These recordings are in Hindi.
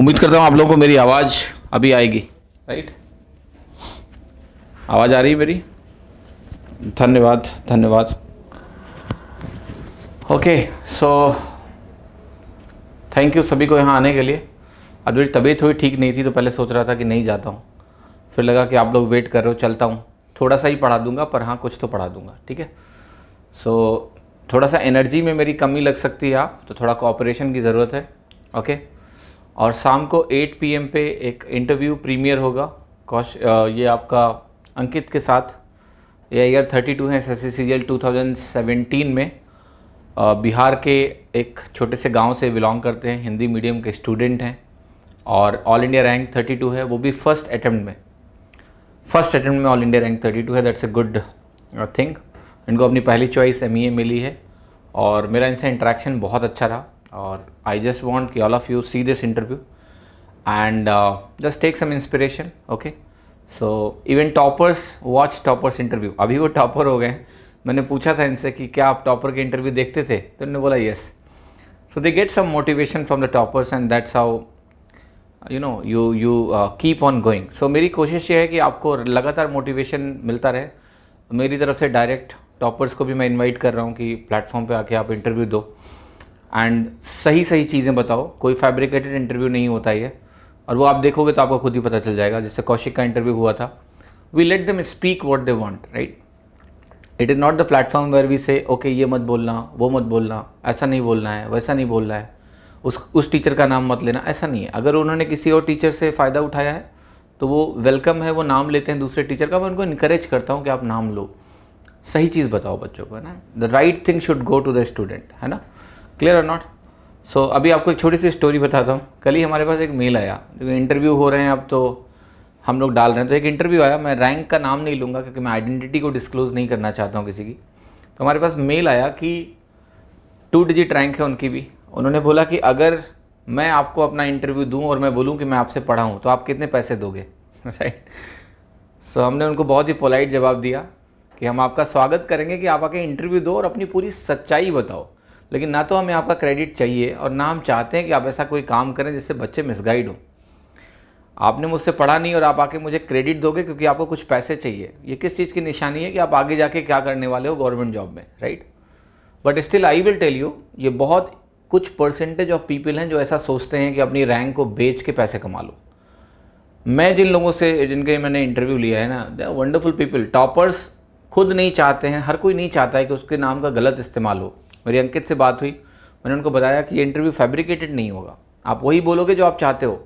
उम्मीद करता हूँ आप लोगों को मेरी आवाज़ अभी आएगी राइट आवाज़ आ रही है मेरी धन्यवाद धन्यवाद ओके सो थैंक यू सभी को यहाँ आने के लिए अब मेरी तबीयत थोड़ी ठीक नहीं थी तो पहले सोच रहा था कि नहीं जाता हूँ फिर लगा कि आप लोग वेट कर रहे हो चलता हूँ थोड़ा सा ही पढ़ा दूंगा पर हाँ कुछ तो पढ़ा दूंगा ठीक है सो थोड़ा सा एनर्जी में मेरी कमी लग सकती है आप तो थोड़ा कोऑपरेशन की ज़रूरत है ओके okay? और शाम को 8 पीएम पे एक इंटरव्यू प्रीमियर होगा कौश ये आपका अंकित के साथ ये ईयर 32 है एस एस सी 2017 में बिहार के एक छोटे से गांव से बिलोंग करते हैं हिंदी मीडियम के स्टूडेंट हैं और ऑल इंडिया रैंक 32 है वो भी फर्स्ट अटैम्प्ट में फर्स्ट अटैम्प्ट में ऑल इंडिया रैंक 32 है दैट्स ए गुड थिंग इनको अपनी पहली चॉइस एम e मिली है और मेरा इनसे इंट्रैक्शन बहुत अच्छा रहा और आई जस्ट वॉन्ट की all of you see this interview and just take some inspiration okay so even toppers watch toppers interview अभी वो टॉपर हो गए हैं मैंने पूछा था इनसे कि क्या आप टॉपर के इंटरव्यू देखते थे तो इन्होंने बोला yes so they get some motivation from the toppers and that's how you know you you keep on going so मेरी कोशिश ये है कि आपको लगातार मोटिवेशन मिलता रहे मेरी तरफ से डायरेक्ट टॉपर्स को भी मैं इन्वाइट कर रहा हूँ कि प्लेटफॉर्म पर आके आप इंटरव्यू दो एंड सही सही चीज़ें बताओ कोई फैब्रिकेटेड इंटरव्यू नहीं होता ये और वो आप देखोगे तो आपको खुद ही पता चल जाएगा जैसे कौशिक का इंटरव्यू हुआ था we let them speak what they want right it is not the platform where we say okay ये मत बोलना वो मत बोलना ऐसा नहीं बोलना है वैसा नहीं बोलना है उस उस टीचर का नाम मत लेना ऐसा नहीं है अगर उन्होंने किसी और टीचर से फ़ायदा उठाया है तो वो वेलकम है वो नाम लेते हैं दूसरे टीचर का मैं उनको इनक्रेज करता हूँ कि आप नाम लो सही चीज़ बताओ बच्चों को है ना the right thing should go to the student है ना क्लियर और नॉट सो अभी आपको एक छोटी सी स्टोरी बताता हूँ कल ही हमारे पास एक मेल आया क्योंकि इंटरव्यू हो रहे हैं अब तो हम लोग डाल रहे हैं तो एक इंटरव्यू आया मैं रैंक का नाम नहीं लूँगा क्योंकि मैं आइडेंटिटी को डिस्क्लोज़ नहीं करना चाहता हूँ किसी की तो हमारे पास मेल आया कि टू डिजिट रैंक है उनकी भी उन्होंने बोला कि अगर मैं आपको अपना इंटरव्यू दूँ और मैं बोलूँ कि मैं आपसे पढ़ा हूँ तो आप कितने पैसे दोगे राइट सो so, हमने उनको बहुत ही पोलाइट जवाब दिया कि हम आपका स्वागत करेंगे कि आप आके इंटरव्यू दो और अपनी पूरी सच्चाई बताओ लेकिन ना तो हमें आपका क्रेडिट चाहिए और ना हम चाहते हैं कि आप ऐसा कोई काम करें जिससे बच्चे मिसगाइड हों आपने मुझसे पढ़ा नहीं और आप आके मुझे क्रेडिट दोगे क्योंकि आपको कुछ पैसे चाहिए ये किस चीज़ की निशानी है कि आप आगे जाके क्या करने वाले हो गवर्नमेंट जॉब में right but still I will tell you ये बहुत कुछ परसेंटेज ऑफ पीपल हैं जो ऐसा सोचते हैं कि अपनी रैंक को बेच के पैसे कमा लो मैं जिन लोगों से जिनके मैंने इंटरव्यू लिया है ना दे वंडरफुल पीपल टॉपर्स खुद नहीं चाहते हैं हर कोई नहीं चाहता है कि उसके नाम का गलत इस्तेमाल हो मेरी अंकित से बात हुई मैंने उनको बताया कि ये इंटरव्यू फैब्रिकेटेड नहीं होगा आप वही बोलोगे जो आप चाहते हो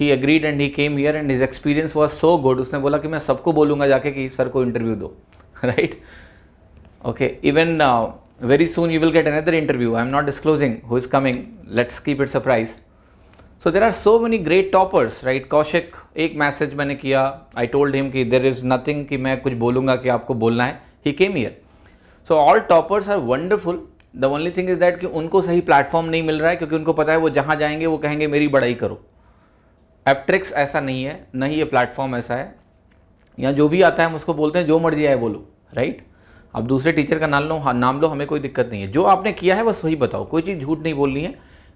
he agreed and he came here and his experience was so good उसने बोला कि मैं सबको बोलूंगा जाके कि सर को इंटरव्यू दो right okay even very soon you will get another interview I am not disclosing who is coming let's keep it surprise so there are so many great toppers right Kaushik एक मैसेज मैंने किया आई टोल्ड हिम कि देर इज़ नथिंग कि मैं कुछ बोलूंगा कि आपको बोलना है he came here so all toppers are wonderful the only thing is that कि उनको सही प्लेटफॉर्म नहीं मिल रहा है क्योंकि उनको पता है वो जहाँ जाएंगे वो कहेंगे मेरी बड़ाई करो एप्ट्रिक्स ऐसा नहीं है ना ही ये प्लेटफॉर्म ऐसा है या जो भी आता है हम उसको बोलते हैं जो मर्जी आए बोलो राइट अब दूसरे टीचर का नाम लो हाँ नाम लो हमें कोई दिक्कत नहीं है जो आपने किया है वह सही बताओ कोई चीज़ झूठ नहीं बोलनी है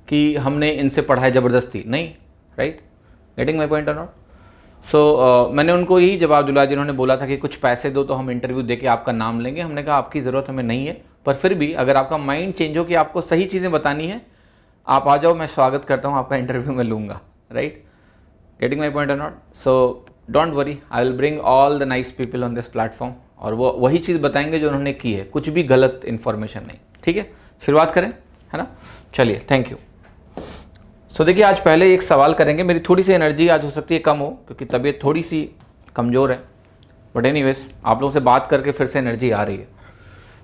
कि हमने इनसे पढ़ा है ज़बरदस्ती नहीं right getting my point on not so so, uh, मैंने उनको यही जवाब दिलाया जिन्होंने बोला था कि कुछ पैसे दो तो हम इंटरव्यू दे के आपका नाम लेंगे हमने कहा आपकी ज़रूरत हमें नहीं है पर फिर भी अगर आपका माइंड चेंज हो कि आपको सही चीज़ें बतानी है आप आ जाओ मैं स्वागत करता हूँ आपका इंटरव्यू में लूँगा right getting my point are not so don't worry I will bring all the nice people on this platform और वो वही चीज़ बताएंगे जो उन्होंने की है कुछ भी गलत इन्फॉर्मेशन नहीं ठीक है शुरुआत करें है ना चलिए थैंक यू सो so, देखिए आज पहले एक सवाल करेंगे मेरी थोड़ी सी एनर्जी आज हो सकती है कम हो क्योंकि तबीयत थोड़ी सी कमज़ोर है बट एनी आप लोगों से बात करके फिर से एनर्जी आ रही है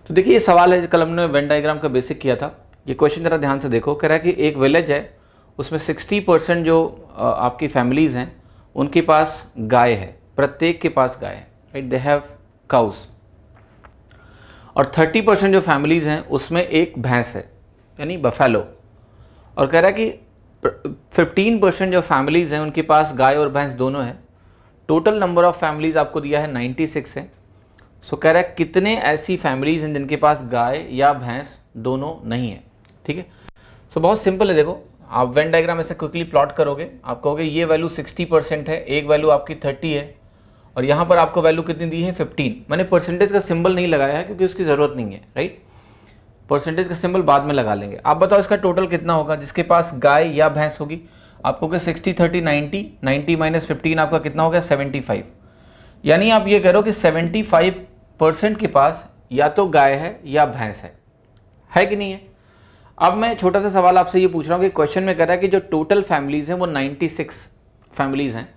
तो देखिए ये सवाल है कल हमने वेन डाइग्राम का बेसिक किया था ये क्वेश्चन ज़रा ध्यान से देखो कह रहा है कि एक विलेज है उसमें 60 परसेंट जो आपकी फैमिलीज़ हैं उनके पास गाय है प्रत्येक के पास गाय है राइट दे हैव काउस और 30 परसेंट जो फैमिलीज़ हैं उसमें एक भैंस है यानी बफेलो और कह रहा है कि फिफ्टीन परसेंट जो फैमिलीज़ हैं उनके पास गाय और भैंस दोनों हैं टोटल नंबर ऑफ़ फैमिलीज़ आपको दिया है नाइन्टी सिक्स है सो कह रहा है कितने ऐसी फैमिलीज़ हैं जिनके पास गाय या भैंस दोनों नहीं है ठीक है सो बहुत सिंपल है देखो आप वेन डायग्राम ऐसे क्विकली प्लॉट करोगे आप कहोगे ये वैल्यू सिक्सटी परसेंट है एक वैल्यू आपकी थर्टी है और यहाँ पर आपको वैल्यू कितनी दी है 15 मैंने परसेंटेज का सिंबल नहीं लगाया है क्योंकि उसकी ज़रूरत नहीं है राइट परसेंटेज का सिंबल बाद में लगा लेंगे आप बताओ इसका टोटल कितना होगा जिसके पास गाय या भैंस होगी आपको क्या sixty thirty ninety ninety minus fifteen आपका कितना हो गया सेवेंटी फाइव यानी आप ये कह रहे हो कि सेवेंटी फाइव परसेंट के पास या तो गाय है या भैंस है है कि नहीं है अब मैं छोटा सा सवाल आपसे ये पूछ रहा हूँ कि क्वेश्चन में कह रहा है कि जो टोटल फैमिलीज़ हैं वो नाइन्टी सिक्स फैमिलीज़ हैं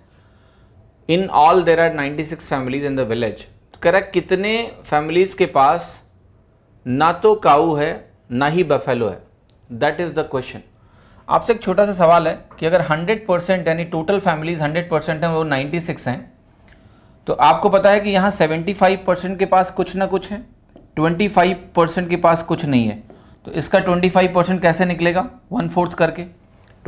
in all there are ninety six families in the village तो कह रहा है कितने फैमिलीज़ के पास ना तो काऊ है ना ही बफेलो है दैट इज़ द क्वेश्चन आपसे एक छोटा सा सवाल है कि अगर 100 परसेंट यानी टोटल फैमिलीज 100 परसेंट हैं वो 96 हैं तो आपको पता है कि यहाँ 75 परसेंट के पास कुछ ना कुछ है 25 परसेंट के पास कुछ नहीं है तो इसका 25 परसेंट कैसे निकलेगा वन फोर्थ करके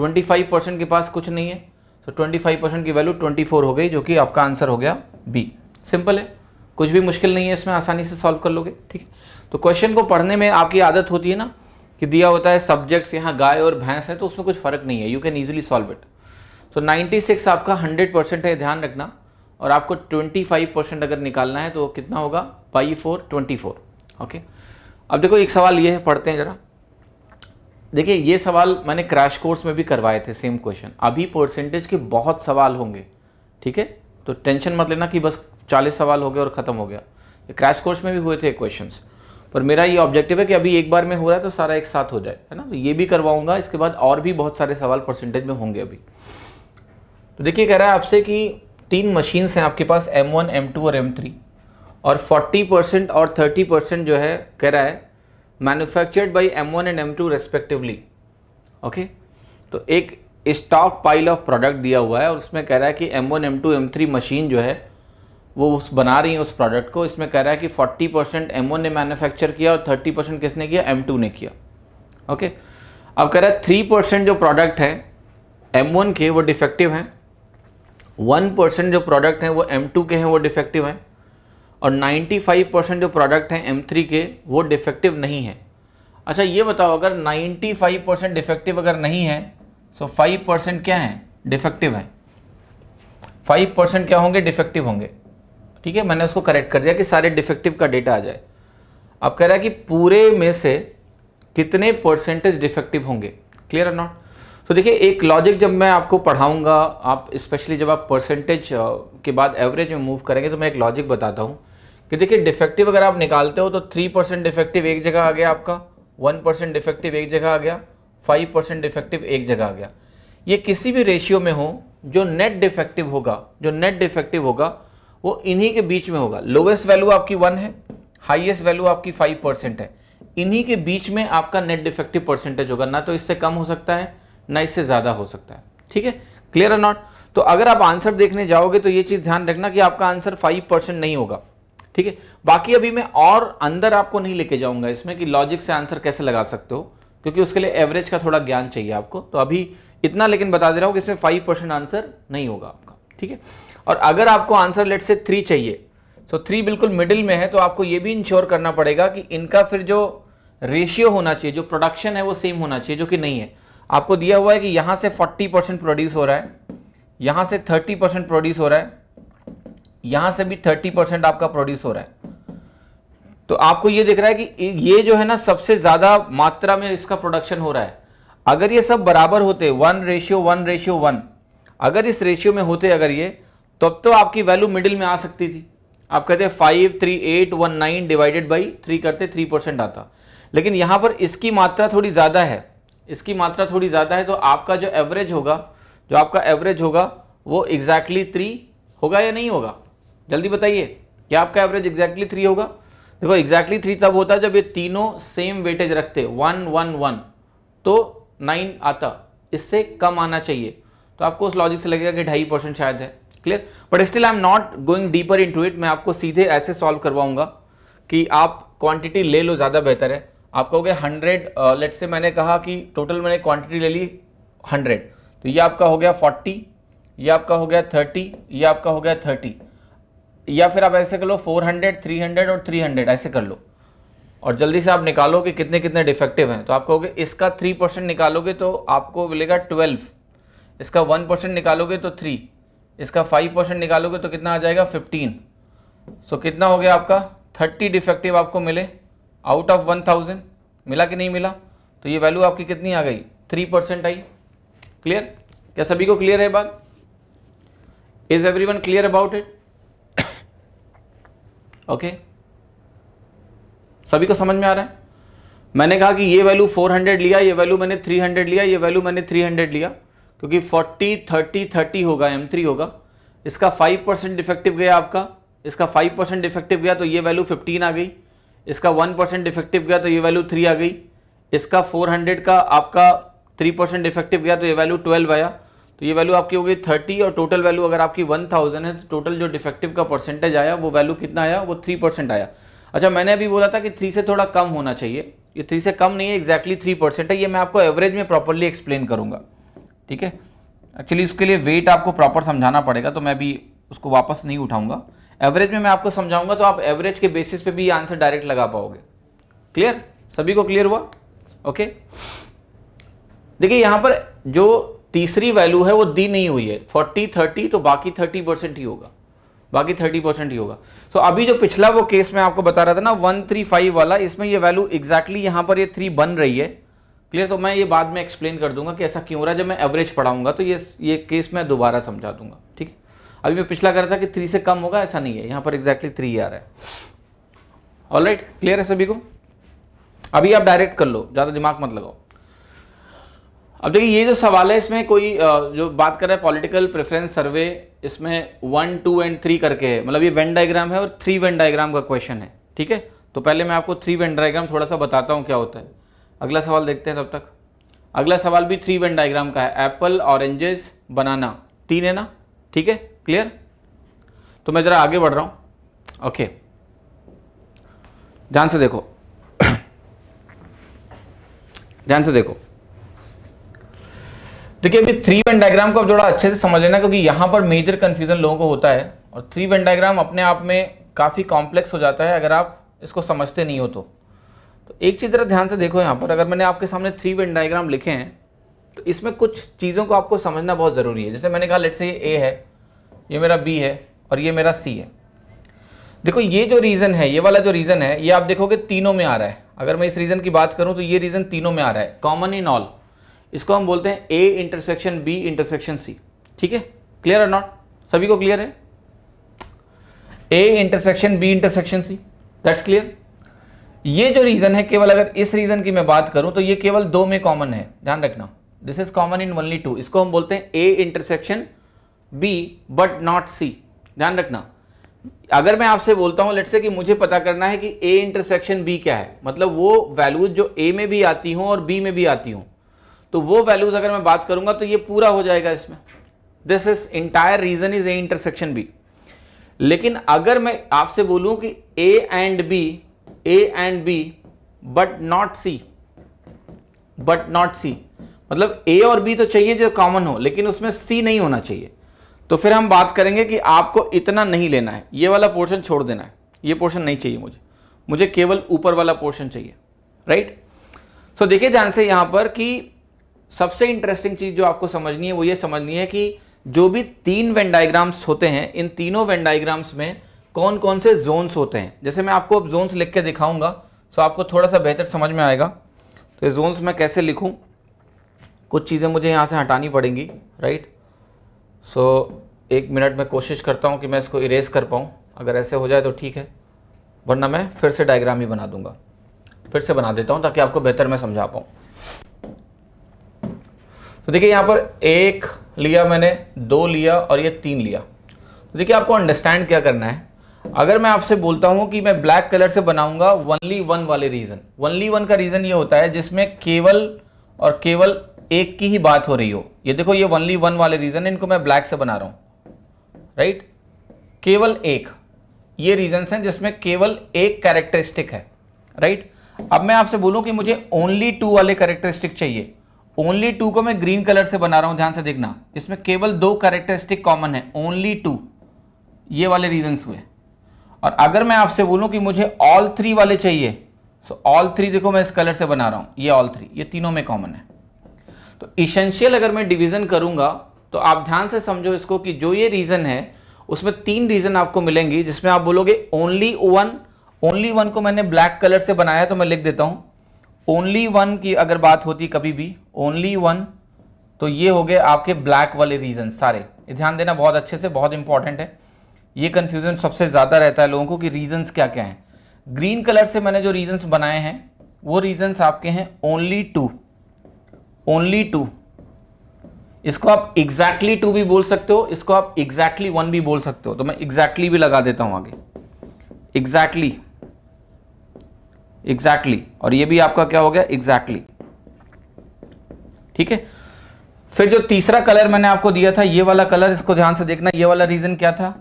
25 परसेंट के पास कुछ नहीं है तो 25 परसेंट की वैल्यू 24 हो गई जो कि आपका आंसर हो गया बी सिंपल है कुछ भी मुश्किल नहीं है इसमें आसानी से सॉल्व कर लोगे ठीक है तो क्वेश्चन को पढ़ने में आपकी आदत होती है ना कि दिया होता है सब्जेक्ट्स यहाँ गाय और भैंस है तो उसमें कुछ फ़र्क नहीं है you can easily solve it तो 96 आपका 100 परसेंट है ध्यान रखना और आपको 25 परसेंट अगर निकालना है तो कितना होगा by four twenty four okay अब देखो एक सवाल ये है पढ़ते हैं ज़रा देखिए ये सवाल मैंने क्रैश कोर्स में भी करवाए थे सेम क्वेश्चन अभी परसेंटेज के बहुत सवाल होंगे ठीक है तो टेंशन मत लेना कि बस चालीस सवाल हो गए और ख़त्म हो गया क्रैश कोर्स में भी हुए थे क्वेश्चंस पर मेरा ये ऑब्जेक्टिव है कि अभी एक बार में हो रहा है तो सारा एक साथ हो जाए है ना तो ये भी करवाऊंगा इसके बाद और भी बहुत सारे सवाल परसेंटेज में होंगे अभी तो देखिए कह रहा है आपसे कि तीन मशीन्स हैं आपके पास M1, M2 और M3 और 40 परसेंट और 30 परसेंट जो है कह रहा है manufactured by M1 and M2 respectively okay तो एक स्टॉक पाइल ऑफ प्रोडक्ट दिया हुआ है और उसमें कह रहा है कि M1, M2, M3 मशीन जो है वो उस बना रही हैं उस प्रोडक्ट को इसमें कह रहा है कि 40 परसेंट एम ने मैन्युफैक्चर किया और 30 परसेंट किसने किया एम ने किया ओके अब कह रहा है थ्री परसेंट जो प्रोडक्ट हैं एम के वो डिफेक्टिव हैं वन परसेंट जो प्रोडक्ट हैं वो एम के हैं वो डिफेक्टिव हैं और 95 परसेंट जो प्रोडक्ट हैं एम के वो डिफेक्टिव नहीं है अच्छा ये बताओ अगर 95 परसेंट डिफेक्टिव अगर नहीं है सो फाइव परसेंट क्या है डिफेक्टिव है फाइव परसेंट क्या होंगे डिफेक्टिव होंगे ठीक है मैंने उसको करेक्ट कर दिया कि सारे डिफेक्टिव का डेटा आ जाए अब कह रहा है कि पूरे में से कितने परसेंटेज डिफेक्टिव होंगे क्लियर और नॉट तो देखिए एक लॉजिक जब मैं आपको पढ़ाऊंगा आप स्पेशली जब आप परसेंटेज के बाद एवरेज में मूव करेंगे तो मैं एक लॉजिक बताता हूँ कि देखिए डिफेक्टिव अगर आप निकालते हो तो थ्री परसेंट डिफेक्टिव एक जगह आ गया आपका वन परसेंट डिफेक्टिव एक जगह आ गया फाइव परसेंट डिफेक्टिव एक जगह आ गया ये किसी भी रेशियो में हो जो नेट डिफेक्टिव होगा जो नेट डिफेक्टिव होगा वो इन्हीं के बीच में होगा लोवेस्ट वैल्यू आपकी वन है हाईएस्ट वैल्यू आपकी फाइव परसेंट है इन्हीं के बीच में आपका नेट डिफेक्टिव परसेंटेज होगा ना तो इससे कम हो सकता है ना इससे ज़्यादा हो सकता है ठीक है क्लियर है नॉट तो अगर आप आंसर देखने जाओगे तो ये चीज़ ध्यान रखना कि आपका आंसर फाइव परसेंट नहीं होगा ठीक है बाकी अभी मैं और अंदर आपको नहीं लेके जाऊंगा इसमें कि लॉजिक से आंसर कैसे लगा सकते हो क्योंकि उसके लिए एवरेज का थोड़ा ज्ञान चाहिए आपको तो अभी इतना लेकिन बता दे रहा हूँ कि इसमें फाइव परसेंट आंसर नहीं होगा आपका ठीक है और अगर आपको आंसर लेट से थ्री चाहिए तो थ्री बिल्कुल मिडिल में है तो आपको ये भी इंश्योर करना पड़ेगा कि इनका फिर जो रेशियो होना चाहिए जो प्रोडक्शन है वो सेम होना चाहिए जो कि नहीं है आपको दिया हुआ है कि यहाँ से 40 परसेंट प्रोड्यूस हो रहा है यहाँ से 30 परसेंट प्रोड्यूस हो रहा है यहाँ से भी 30 परसेंट आपका प्रोड्यूस हो रहा है तो आपको ये दिख रहा है कि ये जो है ना सबसे ज़्यादा मात्रा में इसका प्रोडक्शन हो रहा है अगर ये सब बराबर होते one ratio one ratio one अगर इस रेशियो में होते अगर ये तो अब तो आपकी वैल्यू मिडिल में आ सकती थी आप कहते five three eight one nine divided by three करते थ्री परसेंट आता लेकिन यहाँ पर इसकी मात्रा थोड़ी ज़्यादा है इसकी मात्रा थोड़ी ज़्यादा है तो आपका जो एवरेज होगा जो आपका एवरेज होगा वो एग्जैक्टली थ्री होगा या नहीं होगा जल्दी बताइए क्या आपका एवरेज एग्जैक्टली थ्री होगा देखो एग्जैक्टली थ्री तब होता जब ये तीनों सेम वेटेज रखते वन वन वन तो नाइन आता इससे कम आना चाहिए तो आपको उस लॉजिक से लगेगा कि ढाई परसेंट शायद है clear but still I am not going deeper into it मैं आपको सीधे ऐसे सॉल्व करवाऊंगा कि आप क्वांटिटी ले लो ज़्यादा बेहतर है आप कहोगे हंड्रेड लेट से मैंने कहा कि टोटल मैंने क्वांटिटी ले ली हंड्रेड तो ये आपका हो गया फोर्टी ये आपका हो गया थर्टी ये आपका हो गया थर्टी या फिर आप ऐसे कर लो फोर हंड्रेड थ्री हंड्रेड और थ्री हंड्रेड ऐसे कर लो और जल्दी से आप निकालो कि कितने कितने डिफेक्टिव हैं तो आप कहोगे इसका थ्री परसेंट निकालोगे तो आपको मिलेगा ट्वेल्व इसका वन परसेंट निकालोगे तो थ्री इसका फाइव परसेंट निकालोगे तो कितना आ जाएगा फिफ्टीन सो so, कितना हो गया आपका थर्टी डिफेक्टिव आपको मिले आउट ऑफ वन थाउजेंड मिला कि नहीं मिला तो ये वैल्यू आपकी कितनी आ गई थ्री परसेंट आई क्लियर क्या सभी को क्लियर है बात is everyone clear about it okay सभी को समझ में आ रहा है मैंने कहा कि ये वैल्यू 400 लिया ये वैल्यू मैंने 300 लिया ये वैल्यू मैंने 300 लिया क्योंकि 40, 30, 30 होगा M3 होगा इसका 5 परसेंट डिफेक्टिव गया आपका इसका 5 परसेंट डिफेक्टिव गया तो ये वैल्यू 15 आ गई इसका 1 परसेंट डिफेक्टिव गया तो ये वैल्यू 3 आ गई इसका 400 का आपका 3 परसेंट डिफेक्टिव गया तो ये वैल्यू 12 आया तो ये वैल्यू आपकी हो गई 30 और टोटल वैल्यू अगर आपकी 1000 है तो टोटल जो डिफेक्टिव का परसेंटेज आया वो वैल्यू कितना आया वो 3 परसेंट आया अच्छा मैंने अभी बोला था कि 3 से थोड़ा कम होना चाहिए ये 3 से कम नहीं है एक्जैक्टली 3 परसेंट है ये मैं आपको एवरेज में प्रॉपरली एक्सप्लेन करूँगा ठीक है एक्चुअली उसके लिए वेट आपको प्रॉपर समझाना पड़ेगा तो मैं भी उसको वापस नहीं उठाऊंगा एवरेज में मैं आपको समझाऊंगा तो आप एवरेज के बेसिस पे भी आंसर डायरेक्ट लगा पाओगे क्लियर सभी को क्लियर हुआ ओके देखिए यहाँ पर जो तीसरी वैल्यू है वो दी नहीं हुई है फोर्टी थर्टी तो बाकी थर्टी परसेंट ही होगा बाकी थर्टी परसेंट ही होगा तो अभी जो पिछला वो केस में आपको बता रहा था ना वन थ्री फाइव वाला इसमें ये वैल्यू एग्जैक्टली यहाँ पर ये थ्री बन रही है क्लियर तो मैं ये बाद में एक्सप्लेन कर दूंगा कि ऐसा क्यों हो रहा है जब मैं एवरेज पढ़ाऊंगा तो ये ये केस मैं दोबारा समझा दूंगा ठीक है अभी मैं पिछला कर रहा था कि थ्री से कम होगा ऐसा नहीं है यहाँ पर एग्जैक्टली थ्री आ रहा है ऑल राइट क्लियर है सभी को अभी आप डायरेक्ट कर लो ज़्यादा दिमाग मत लगाओ अब देखिए ये जो सवाल है इसमें कोई जो बात कर रहा है पॉलिटिकल प्रेफरेंस सर्वे इसमें वन टू एंड थ्री करके है मतलब ये वेन डायग्राम है और थ्री वेन डायग्राम का क्वेश्चन है ठीक है तो पहले मैं आपको थ्री वेन डायग्राम थोड़ा सा बताता हूँ क्या होता है अगला सवाल देखते हैं तब तक अगला सवाल भी थ्री वन डायग्राम का है एप्पल ऑरेंजेस बनाना तीन है ना ठीक है क्लियर तो मैं ज़रा आगे बढ़ रहा हूं ओके ध्यान से देखो ध्यान से देखो देखिए अभी थ्री वन डायग्राम को आप जोड़ा अच्छे से समझ लेना क्योंकि यहां पर मेजर कंफ्यूजन लोगों को होता है और थ्री वन डायग्राम अपने आप में काफ़ी कॉम्प्लेक्स हो जाता है अगर आप इसको समझते नहीं हो तो तो एक चीज़ ज़रा ध्यान से देखो यहाँ पर अगर मैंने आपके सामने थ्री वेन डायग्राम लिखे हैं तो इसमें कुछ चीज़ों को आपको समझना बहुत ज़रूरी है जैसे मैंने कहा लेट से ये ए है ये मेरा बी है और ये मेरा सी है देखो ये जो रीज़न है ये वाला जो रीज़न है ये आप देखोगे तीनों में आ रहा है अगर मैं इस रीज़न की बात करूँ तो ये रीज़न तीनों में आ रहा है कॉमन इन ऑल इसको हम बोलते हैं A intersection B intersection C ठीक है क्लियर और नॉट सभी को क्लियर है A intersection B intersection C that's clear ये जो रीज़न है केवल अगर इस रीज़न की मैं बात करूं तो ये केवल दो में कॉमन है ध्यान रखना this is common in only two इसको हम बोलते हैं A intersection B but not C ध्यान रखना अगर मैं आपसे बोलता हूं लेट से कि मुझे पता करना है कि ए इंटरसेक्शन बी क्या है मतलब वो वैल्यूज जो ए में भी आती हूं और बी में भी आती हूं तो वो वैल्यूज अगर मैं बात करूंगा तो ये पूरा हो जाएगा इसमें this is entire region is A intersection B लेकिन अगर मैं आपसे बोलूं कि A and B A and B but not C but not C मतलब ए और बी तो चाहिए जो कॉमन हो लेकिन उसमें सी नहीं होना चाहिए तो फिर हम बात करेंगे कि आपको इतना नहीं लेना है ये वाला पोर्शन छोड़ देना है ये पोर्शन नहीं चाहिए मुझे मुझे केवल ऊपर वाला पोर्शन चाहिए राइट सो देखिए ध्यान से यहां पर कि सबसे इंटरेस्टिंग चीज़ जो आपको समझनी है वो ये समझनी है कि जो भी तीन वेन डायग्राम्स होते हैं इन तीनों वेन डायग्राम्स में कौन कौन से जोन्स होते हैं जैसे मैं आपको अब जोन्स लिख के दिखाऊंगा सो तो आपको थोड़ा सा बेहतर समझ में आएगा तो ये जोन्स मैं कैसे लिखूँ कुछ चीज़ें मुझे यहाँ से हटानी पड़ेंगी राइट सो एक मिनट में कोशिश करता हूँ कि मैं इसको इरेज कर पाऊँ अगर ऐसे हो जाए तो ठीक है वरना मैं फिर से डायग्राम ही बना दूंगा फिर से बना देता हूँ ताकि आपको बेहतर मैं समझा पाऊँ तो देखिए यहाँ पर एक लिया मैंने दो लिया और ये तीन लिया तो देखिए आपको अंडरस्टैंड क्या करना है अगर मैं आपसे बोलता हूं कि मैं ब्लैक कलर से बनाऊंगा वनली वन वाले रीजन वनली वन का रीजन ये होता है जिसमें केवल और केवल एक की ही बात हो रही हो ये देखो ये वनली वन वाले रीजन इनको मैं ब्लैक से बना रहा हूं राइट right? केवल एक ये रीजन हैं जिसमें केवल एक कैरेक्टरिस्टिक है राइट right? अब मैं आपसे बोलूं कि मुझे ओनली टू वाले कैरेक्टरिस्टिक चाहिए ओनली टू को मैं ग्रीन कलर से बना रहा हूं ध्यान से देखना इसमें केवल दो कैरेक्टरिस्टिक कॉमन है ओनली टू ये वाले रीजन हुए और अगर मैं आपसे बोलूं कि मुझे ऑल थ्री वाले चाहिए सो ऑल थ्री देखो मैं इस कलर से बना रहा हूं ये ऑल थ्री ये तीनों में कॉमन है तो इसेंशियल अगर मैं डिवीजन करूंगा तो आप ध्यान से समझो इसको कि जो ये रीज़न है उसमें तीन रीज़न आपको मिलेंगी जिसमें आप बोलोगे ओनली वन ओनली वन को मैंने ब्लैक कलर से बनाया तो मैं लिख देता हूं ओनली वन की अगर बात होती कभी भी ओनली वन तो ये हो गए आपके ब्लैक वाले रीजन सारे ध्यान देना बहुत अच्छे से बहुत इंपॉर्टेंट है ये कन्फ्यूज़न सबसे ज़्यादा रहता है लोगों को कि रीजन्स क्या क्या हैं ग्रीन कलर से मैंने जो रीजन्स बनाए हैं वो रीजन्स आपके हैं ओनली टू ओनली टू इसको आप एग्जैक्टली exactly टू भी बोल सकते हो इसको आप एग्जैक्टली exactly वन भी बोल सकते हो तो मैं एग्जैक्टली exactly भी लगा देता हूं आगे एग्जैक्टली एग्जैक्टली और ये भी आपका क्या हो गया एग्जैक्टली ठीक है फिर जो तीसरा कलर मैंने आपको दिया था ये वाला कलर इसको ध्यान से देखना ये वाला रीजन क्या था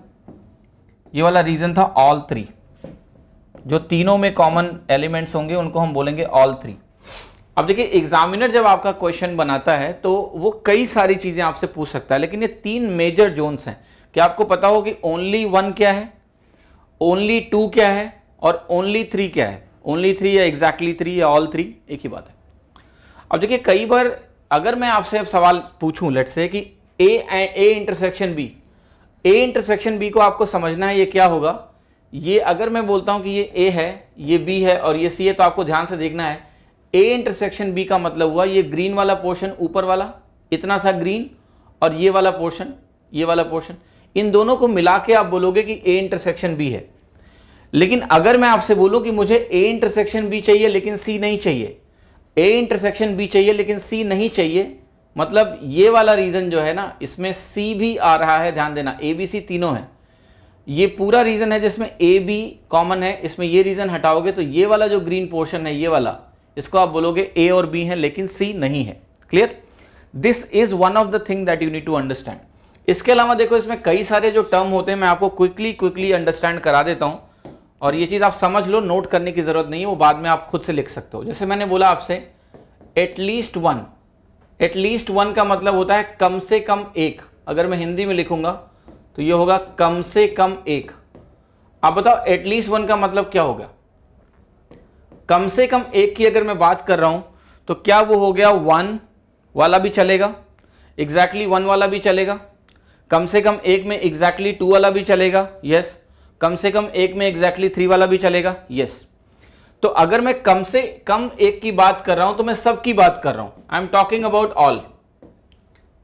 ये वाला रीजन था ऑल थ्री जो तीनों में कॉमन एलिमेंट्स होंगे उनको हम बोलेंगे ऑल थ्री अब देखिए एग्जामिनर जब आपका क्वेश्चन बनाता है तो वो कई सारी चीज़ें आपसे पूछ सकता है लेकिन ये तीन मेजर जोन्स हैं क्या आपको पता हो कि ओनली वन क्या है ओनली टू क्या है और ओनली थ्री क्या है ओनली थ्री या एग्जैक्टली थ्री या ऑल थ्री एक ही बात है अब देखिए कई बार अगर मैं आपसे अब सवाल पूछूं लेट से कि A A intersection B A intersection B को आपको समझना है ये क्या होगा ये अगर मैं बोलता हूँ कि ये ए है ये बी है और ये सी है तो आपको ध्यान से देखना है ए इंटरसेक्शन बी का मतलब हुआ ये ग्रीन वाला पोर्शन ऊपर वाला इतना सा ग्रीन और ये वाला पोर्शन ये वाला पोर्शन इन दोनों को मिला के आप बोलोगे कि ए इंटरसेक्शन बी है लेकिन अगर मैं आपसे बोलूं कि मुझे ए इंटरसेक्शन बी चाहिए लेकिन सी नहीं चाहिए ए इंटरसेक्शन बी चाहिए लेकिन सी नहीं चाहिए मतलब ये वाला रीज़न जो है ना इसमें सी भी आ रहा है ध्यान देना ए बी सी तीनों है ये पूरा रीज़न है जिसमें ए बी कॉमन है इसमें ये रीज़न हटाओगे तो ये वाला जो ग्रीन पोर्शन है ये वाला इसको आप बोलोगे ए और बी है लेकिन सी नहीं है clear this is one of the thing that you need to understand इसके अलावा देखो इसमें कई सारे जो टर्म होते हैं मैं आपको क्विकली क्विकली अंडरस्टैंड करा देता हूँ और ये चीज़ आप समझ लो नोट करने की ज़रूरत नहीं है वो बाद में आप खुद से लिख सकते हो जैसे मैंने बोला आपसे एटलीस्ट वन एटलीस्ट वन का मतलब होता है कम से कम एक अगर मैं हिंदी में लिखूंगा तो ये होगा कम से कम एक आप बताओ एटलीस्ट वन का मतलब क्या होगा कम से कम एक की अगर मैं बात कर रहा हूं तो क्या वो हो गया वन वाला भी चलेगा एग्जैक्टली exactly वन वाला भी चलेगा कम से कम एक में एग्जैक्टली exactly टू वाला भी चलेगा यस yes. कम से कम एक में एग्जैक्टली exactly थ्री वाला भी चलेगा यस yes. तो अगर मैं कम से कम एक की बात कर रहा हूं तो मैं सब की बात कर रहा हूं I am talking about all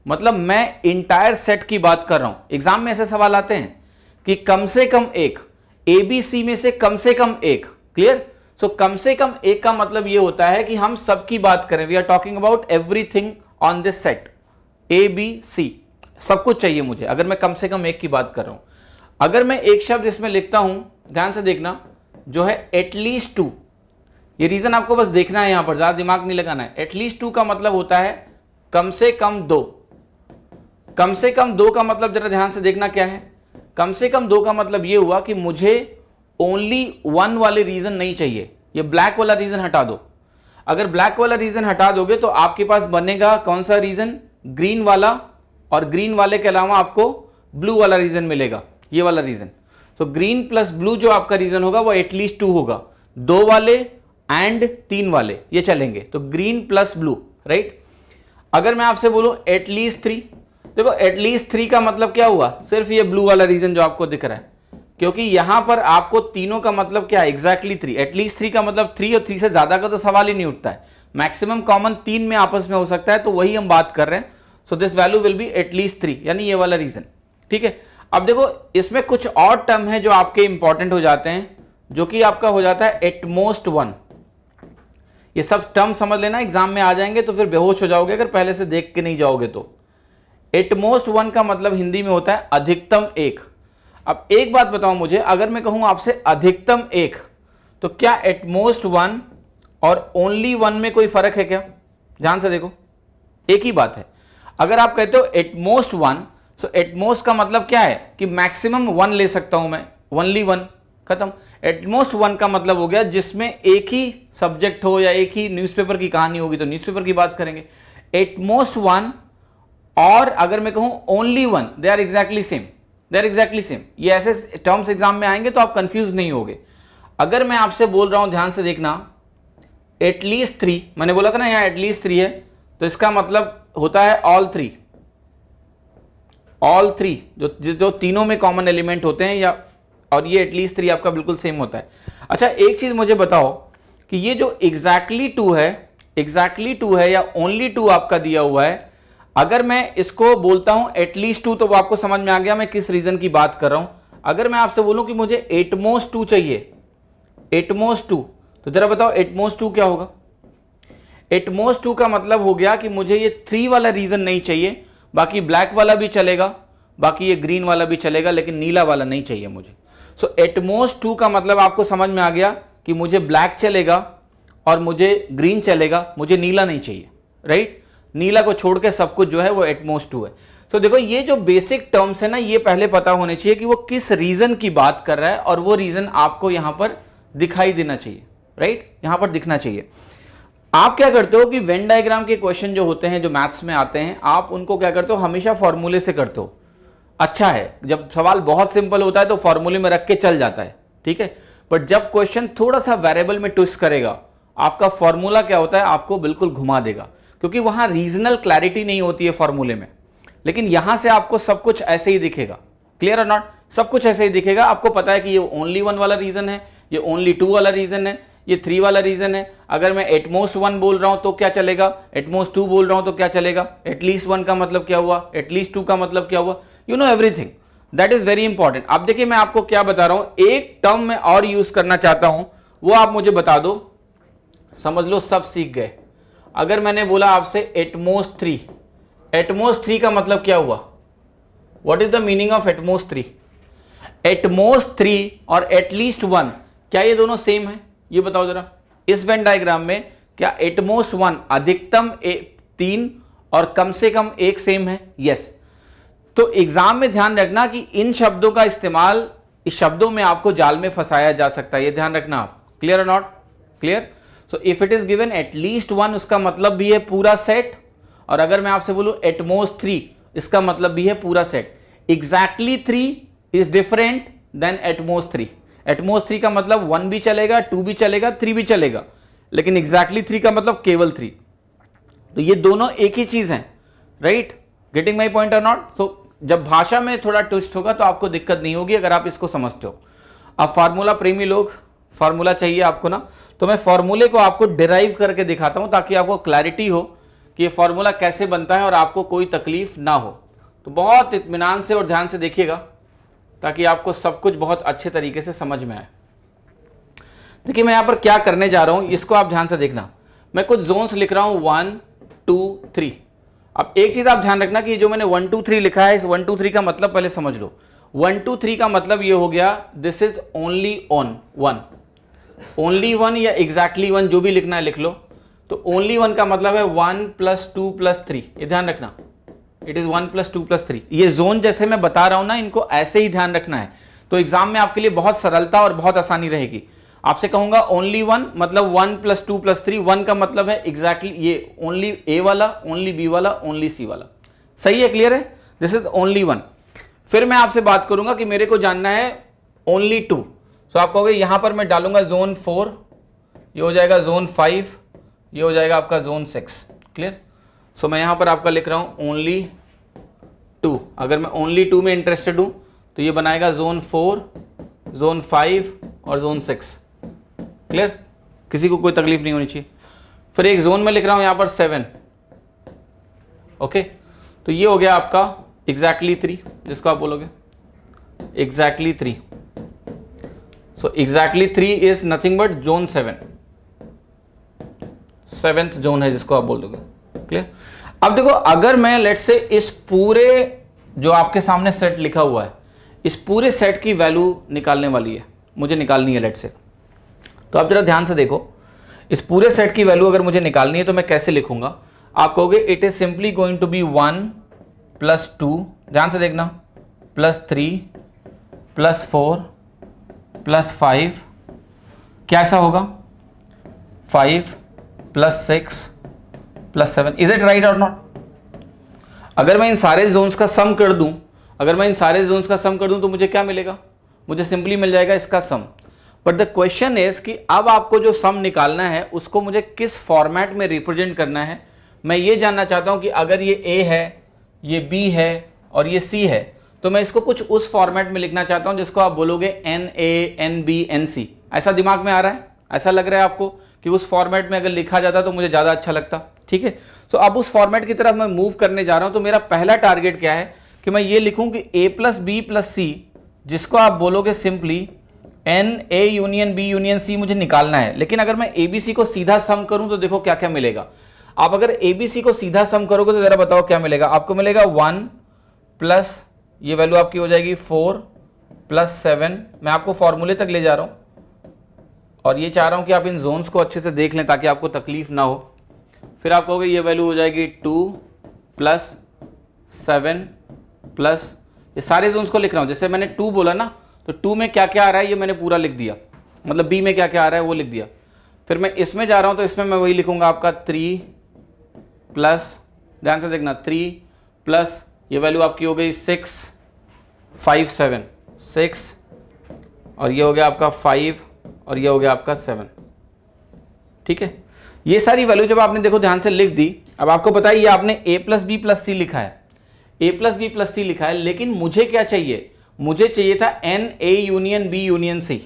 मतलब मैं इंटायर सेट की बात कर रहा हूं एग्जाम में ऐसे सवाल आते हैं कि कम से कम एक ए बी सी में से कम से कम एक क्लियर सो so, कम से कम एक का मतलब यह होता है कि हम सब की बात करें we are talking about everything on this set A B C सब कुछ चाहिए मुझे अगर मैं कम से कम एक की बात कर रहा हूं अगर मैं एक शब्द इसमें लिखता हूं ध्यान से देखना जो है एटलीस्ट टू ये रीज़न आपको बस देखना है यहां पर ज़्यादा दिमाग नहीं लगाना है एटलीस्ट टू का मतलब होता है कम से कम दो कम से कम दो का मतलब जरा ध्यान से देखना क्या है कम से कम दो का मतलब ये हुआ कि मुझे ओनली वन वाले रीज़न नहीं चाहिए ये ब्लैक वाला रीज़न हटा दो अगर ब्लैक वाला रीज़न हटा दोगे तो आपके पास बनेगा कौन सा रीज़न ग्रीन वाला और ग्रीन वाले के अलावा आपको ब्लू वाला रीज़न मिलेगा ये वाला रीज़न तो ग्रीन प्लस ब्लू जो आपका रीज़न होगा वो एटलीस्ट टू होगा दो वाले एंड तीन वाले ये चलेंगे तो ग्रीन प्लस ब्लू राइट अगर मैं आपसे बोलूं एटलीस्ट थ्री देखो एटलीस्ट थ्री का मतलब क्या हुआ सिर्फ ये ब्लू वाला रीजन जो आपको दिख रहा है क्योंकि यहां पर आपको तीनों का मतलब क्या है एग्जैक्टली थ्री एटलीस्ट थ्री का मतलब थ्री और थ्री से ज्यादा का तो सवाल ही नहीं उठता है मैक्सिमम कॉमन तीन में आपस में हो सकता है तो वही हम बात कर रहे हैं so this value will be at least three यानी ये वाला रीजन ठीक है अब देखो इसमें कुछ और टर्म है जो आपके इंपॉर्टेंट हो जाते हैं जो कि आपका हो जाता है एटमोस्ट वन ये सब टर्म समझ लेना एग्जाम में आ जाएंगे तो फिर बेहोश हो जाओगे अगर पहले से देख के नहीं जाओगे तो एटमोस्ट वन का मतलब हिंदी में होता है अधिकतम एक अब एक बात बताओ मुझे अगर मैं कहूं आपसे अधिकतम एक तो क्या एटमोस्ट वन और ओनली वन में कोई फर्क है क्या ध्यान से देखो एक ही बात है अगर आप कहते हो एटमोस्ट वन सो एटमोस्ट का मतलब क्या है कि मैक्सिमम वन ले सकता हूं मैं ओनली वन खत्म एटमोस्ट वन का मतलब हो गया जिसमें एक ही सब्जेक्ट हो या एक ही न्यूज़पेपर की कहानी होगी तो न्यूज़पेपर की बात करेंगे एटमोस्ट वन और अगर मैं कहूँ only one they are exactly same they are exactly same ये ऐसे टर्म्स एग्जाम में आएंगे तो आप कंफ्यूज नहीं होगे अगर मैं आपसे बोल रहा हूँ ध्यान से देखना एटलीस्ट थ्री मैंने बोला था ना यहाँ एटलीस्ट थ्री है तो इसका मतलब होता है ऑल थ्री ऑल थ्री जो जो तीनों में कॉमन एलिमेंट होते हैं या और ये एटलीस्ट थ्री आपका बिल्कुल सेम होता है अच्छा एक चीज़ मुझे बताओ कि ये जो एग्जैक्टली exactly टू है एग्जैक्टली exactly टू है या ओनली टू आपका दिया हुआ है अगर मैं इसको बोलता हूं एटलीस्ट टू तो वो आपको समझ में आ गया मैं किस रीज़न की बात कर रहा हूं अगर मैं आपसे बोलूं कि मुझे एटमोस्ट टू चाहिए एटमोस्ट टू तो ज़रा बताओ एटमोस्ट टू क्या होगा एटमोस्ट टू का मतलब हो गया कि मुझे ये थ्री वाला रीज़न नहीं चाहिए बाकी ब्लैक वाला भी चलेगा बाकी ये ग्रीन वाला भी चलेगा लेकिन नीला वाला नहीं चाहिए मुझे सो एटमोस्ट टू का मतलब आपको समझ में आ गया कि मुझे ब्लैक चलेगा और मुझे ग्रीन चलेगा मुझे नीला नहीं चाहिए राइट नीला को छोड़ के सब कुछ जो है वो एटमोस्ट टू है तो देखो ये जो बेसिक टर्म्स है ना ये पहले पता होने चाहिए कि वो किस रीजन की बात कर रहा है और वो रीजन आपको यहां पर दिखाई देना चाहिए राइट यहां पर दिखना चाहिए आप क्या करते हो कि वेन डायग्राम के क्वेश्चन जो होते हैं जो मैथ्स में आते हैं आप उनको क्या करते हो हमेशा फॉर्मूले से करते हो अच्छा है जब सवाल बहुत सिंपल होता है तो फॉर्मूले में रख के चल जाता है ठीक है बट जब क्वेश्चन थोड़ा सा वेरिएबल में ट्विस्ट करेगा आपका फॉर्मूला क्या होता है आपको बिल्कुल घुमा देगा क्योंकि वहां रीजनल क्लैरिटी नहीं होती है फॉर्मूले में लेकिन यहां से आपको सब कुछ ऐसे ही दिखेगा क्लियर और नॉट सब कुछ ऐसे ही दिखेगा आपको पता है कि ये ओनली वन वाला रीजन है ये ओनली टू वाला रीजन है ये थ्री वाला रीजन है अगर मैं एटमोस्ट वन बोल रहा हूं तो क्या चलेगा एटमोस्ट टू बोल रहा हूँ तो क्या चलेगा एटलीस्ट तो वन का मतलब क्या हुआ एटलीस्ट टू का मतलब क्या हुआ you know everything that is very important अब देखिए मैं आपको क्या बता रहा हूं एक टर्म में और यूज करना चाहता हूं वो आप मुझे बता दो समझ लो सब सीख गए अगर मैंने बोला आपसे एटमोस थ्री एटमोस थ्री का मतलब क्या हुआ what is the meaning of at most three at most three और एटलीस्ट वन क्या ये दोनों सेम है ये बताओ जरा इस वेन डायग्राम में क्या एटमोस वन अधिकतम तीन और कम से कम एक सेम है यस yes. तो एग्जाम में ध्यान रखना कि इन शब्दों का इस्तेमाल इस शब्दों में आपको जाल में फंसाया जा सकता है ये ध्यान रखना आप clear not clear so if it is given at least one उसका मतलब भी है पूरा सेट और अगर मैं आपसे बोलूँ एटमोस्ट थ्री इसका मतलब भी है पूरा set exactly three is different than at most three at most three का मतलब वन भी चलेगा टू भी चलेगा थ्री भी चलेगा लेकिन एग्जैक्टली exactly थ्री का मतलब केवल थ्री तो ये दोनों एक ही चीज है right getting my point are not so जब भाषा में थोड़ा ट्विस्ट होगा तो आपको दिक्कत नहीं होगी अगर आप इसको समझते हो आप फार्मूला प्रेमी लोग फार्मूला चाहिए आपको ना तो मैं फार्मूले को आपको डिराइव करके दिखाता हूँ ताकि आपको क्लैरिटी हो कि ये फार्मूला कैसे बनता है और आपको कोई तकलीफ ना हो तो बहुत इतमान से और ध्यान से देखिएगा ताकि आपको सब कुछ बहुत अच्छे तरीके से समझ में आए देखिए मैं यहाँ पर क्या करने जा रहा हूँ इसको आप ध्यान से देखना मैं कुछ जोन्स लिख रहा हूँ वन टू थ्री अब एक चीज़ आप ध्यान रखना कि जो मैंने वन टू थ्री लिखा है इस वन टू थ्री का मतलब पहले समझ लो वन टू थ्री का मतलब ये हो गया this is only on one only one या एग्जैक्टली exactly वन जो भी लिखना है लिख लो तो ओनली वन का मतलब है one plus two plus three ये ध्यान रखना it is one plus two plus three ये जोन जैसे मैं बता रहा हूं ना इनको ऐसे ही ध्यान रखना है तो एग्जाम में आपके लिए बहुत सरलता और बहुत आसानी रहेगी आपसे कहूंगा ओनली वन मतलब one plus two plus three one का मतलब है एग्जैक्टली exactly ये ओनली ए वाला ओनली बी वाला ओनली सी वाला सही है क्लियर है दिस इज ओनली वन फिर मैं आपसे बात करूंगा कि मेरे को जानना है ओनली टू सो आप कहोगे यहाँ पर मैं डालूंगा जोन फोर ये हो जाएगा जोन फाइव ये हो जाएगा आपका जोन सिक्स क्लियर सो मैं यहाँ पर आपका लिख रहा हूँ ओनली टू अगर मैं ओनली टू में इंटरेस्टेड हूँ तो ये बनाएगा जोन फोर जोन फाइव और जोन सिक्स क्लियर किसी को कोई तकलीफ नहीं होनी चाहिए फिर एक जोन में लिख रहा हूं यहां पर सेवन ओके तो ये हो गया आपका एग्जैक्टली थ्री जिसको आप बोलोगे exactly three so exactly three is nothing but zone seven seventh zone है जिसको आप बोल दोगे क्लियर अब देखो अगर मैं लेट से इस पूरे जो आपके सामने सेट लिखा हुआ है इस पूरे सेट की वैल्यू निकालने वाली है मुझे निकालनी है लेट से तो आप ज़रा ध्यान से देखो इस पूरे सेट की वैल्यू अगर मुझे निकालनी है तो मैं कैसे लिखूंगा आप कहोगे it is simply going to be one plus two ध्यान से देखना plus three plus four plus five कैसा होगा five plus six plus seven is it right और नॉट अगर मैं इन सारे जोन्स का सम कर दूं अगर मैं इन सारे जोन्स का सम कर दूं तो मुझे क्या मिलेगा मुझे सिंपली मिल जाएगा इसका sum but the question is कि अब आपको जो सम निकालना है उसको मुझे किस फॉर्मेट में रिप्रेजेंट करना है मैं ये जानना चाहता हूँ कि अगर ये ए है ये बी है और ये सी है तो मैं इसको कुछ उस फॉर्मेट में लिखना चाहता हूँ जिसको आप बोलोगे n A n B n C ऐसा दिमाग में आ रहा है ऐसा लग रहा है आपको कि उस फॉर्मेट में अगर लिखा जाता तो मुझे ज़्यादा अच्छा लगता ठीक है सो अब उस फॉर्मेट की तरफ मैं मूव करने जा रहा हूँ तो मेरा पहला टारगेट क्या है कि मैं ये लिखूँ कि A plus B plus C जिसको आप बोलोगे simply n A union B union C मुझे निकालना है लेकिन अगर मैं एबीसी को सीधा सम करूं तो देखो क्या क्या मिलेगा आप अगर एबीसी को सीधा सम करोगे तो जरा बताओ क्या मिलेगा आपको मिलेगा वन प्लस ये वैल्यू आपकी हो जाएगी फोर प्लस सेवन मैं आपको फॉर्मूले तक ले जा रहा हूँ और ये चाह रहा हूँ कि आप इन जोन्स को अच्छे से देख लें ताकि आपको तकलीफ ना हो फिर आप कहोगे ये वैल्यू हो जाएगी टू प्लस सेवन प्लस ये सारे जोन्स को लिख रहा हूँ जैसे मैंने टू बोला ना तो टू में क्या क्या आ रहा है ये मैंने पूरा लिख दिया मतलब बी में क्या क्या आ रहा है वो लिख दिया फिर मैं इसमें जा रहा हूँ तो इसमें मैं वही लिखूंगा आपका थ्री प्लस ध्यान से देखना थ्री प्लस ये वैल्यू आपकी हो गई सिक्स फाइव सेवन सिक्स और ये हो गया आपका फाइव और ये हो गया आपका सेवन ठीक है ये सारी वैल्यू जब आपने देखो ध्यान से लिख दी अब आपको बताइए आपने A plus B plus C लिखा है A plus B plus C लिखा है लेकिन मुझे क्या चाहिए मुझे चाहिए था n A union B union C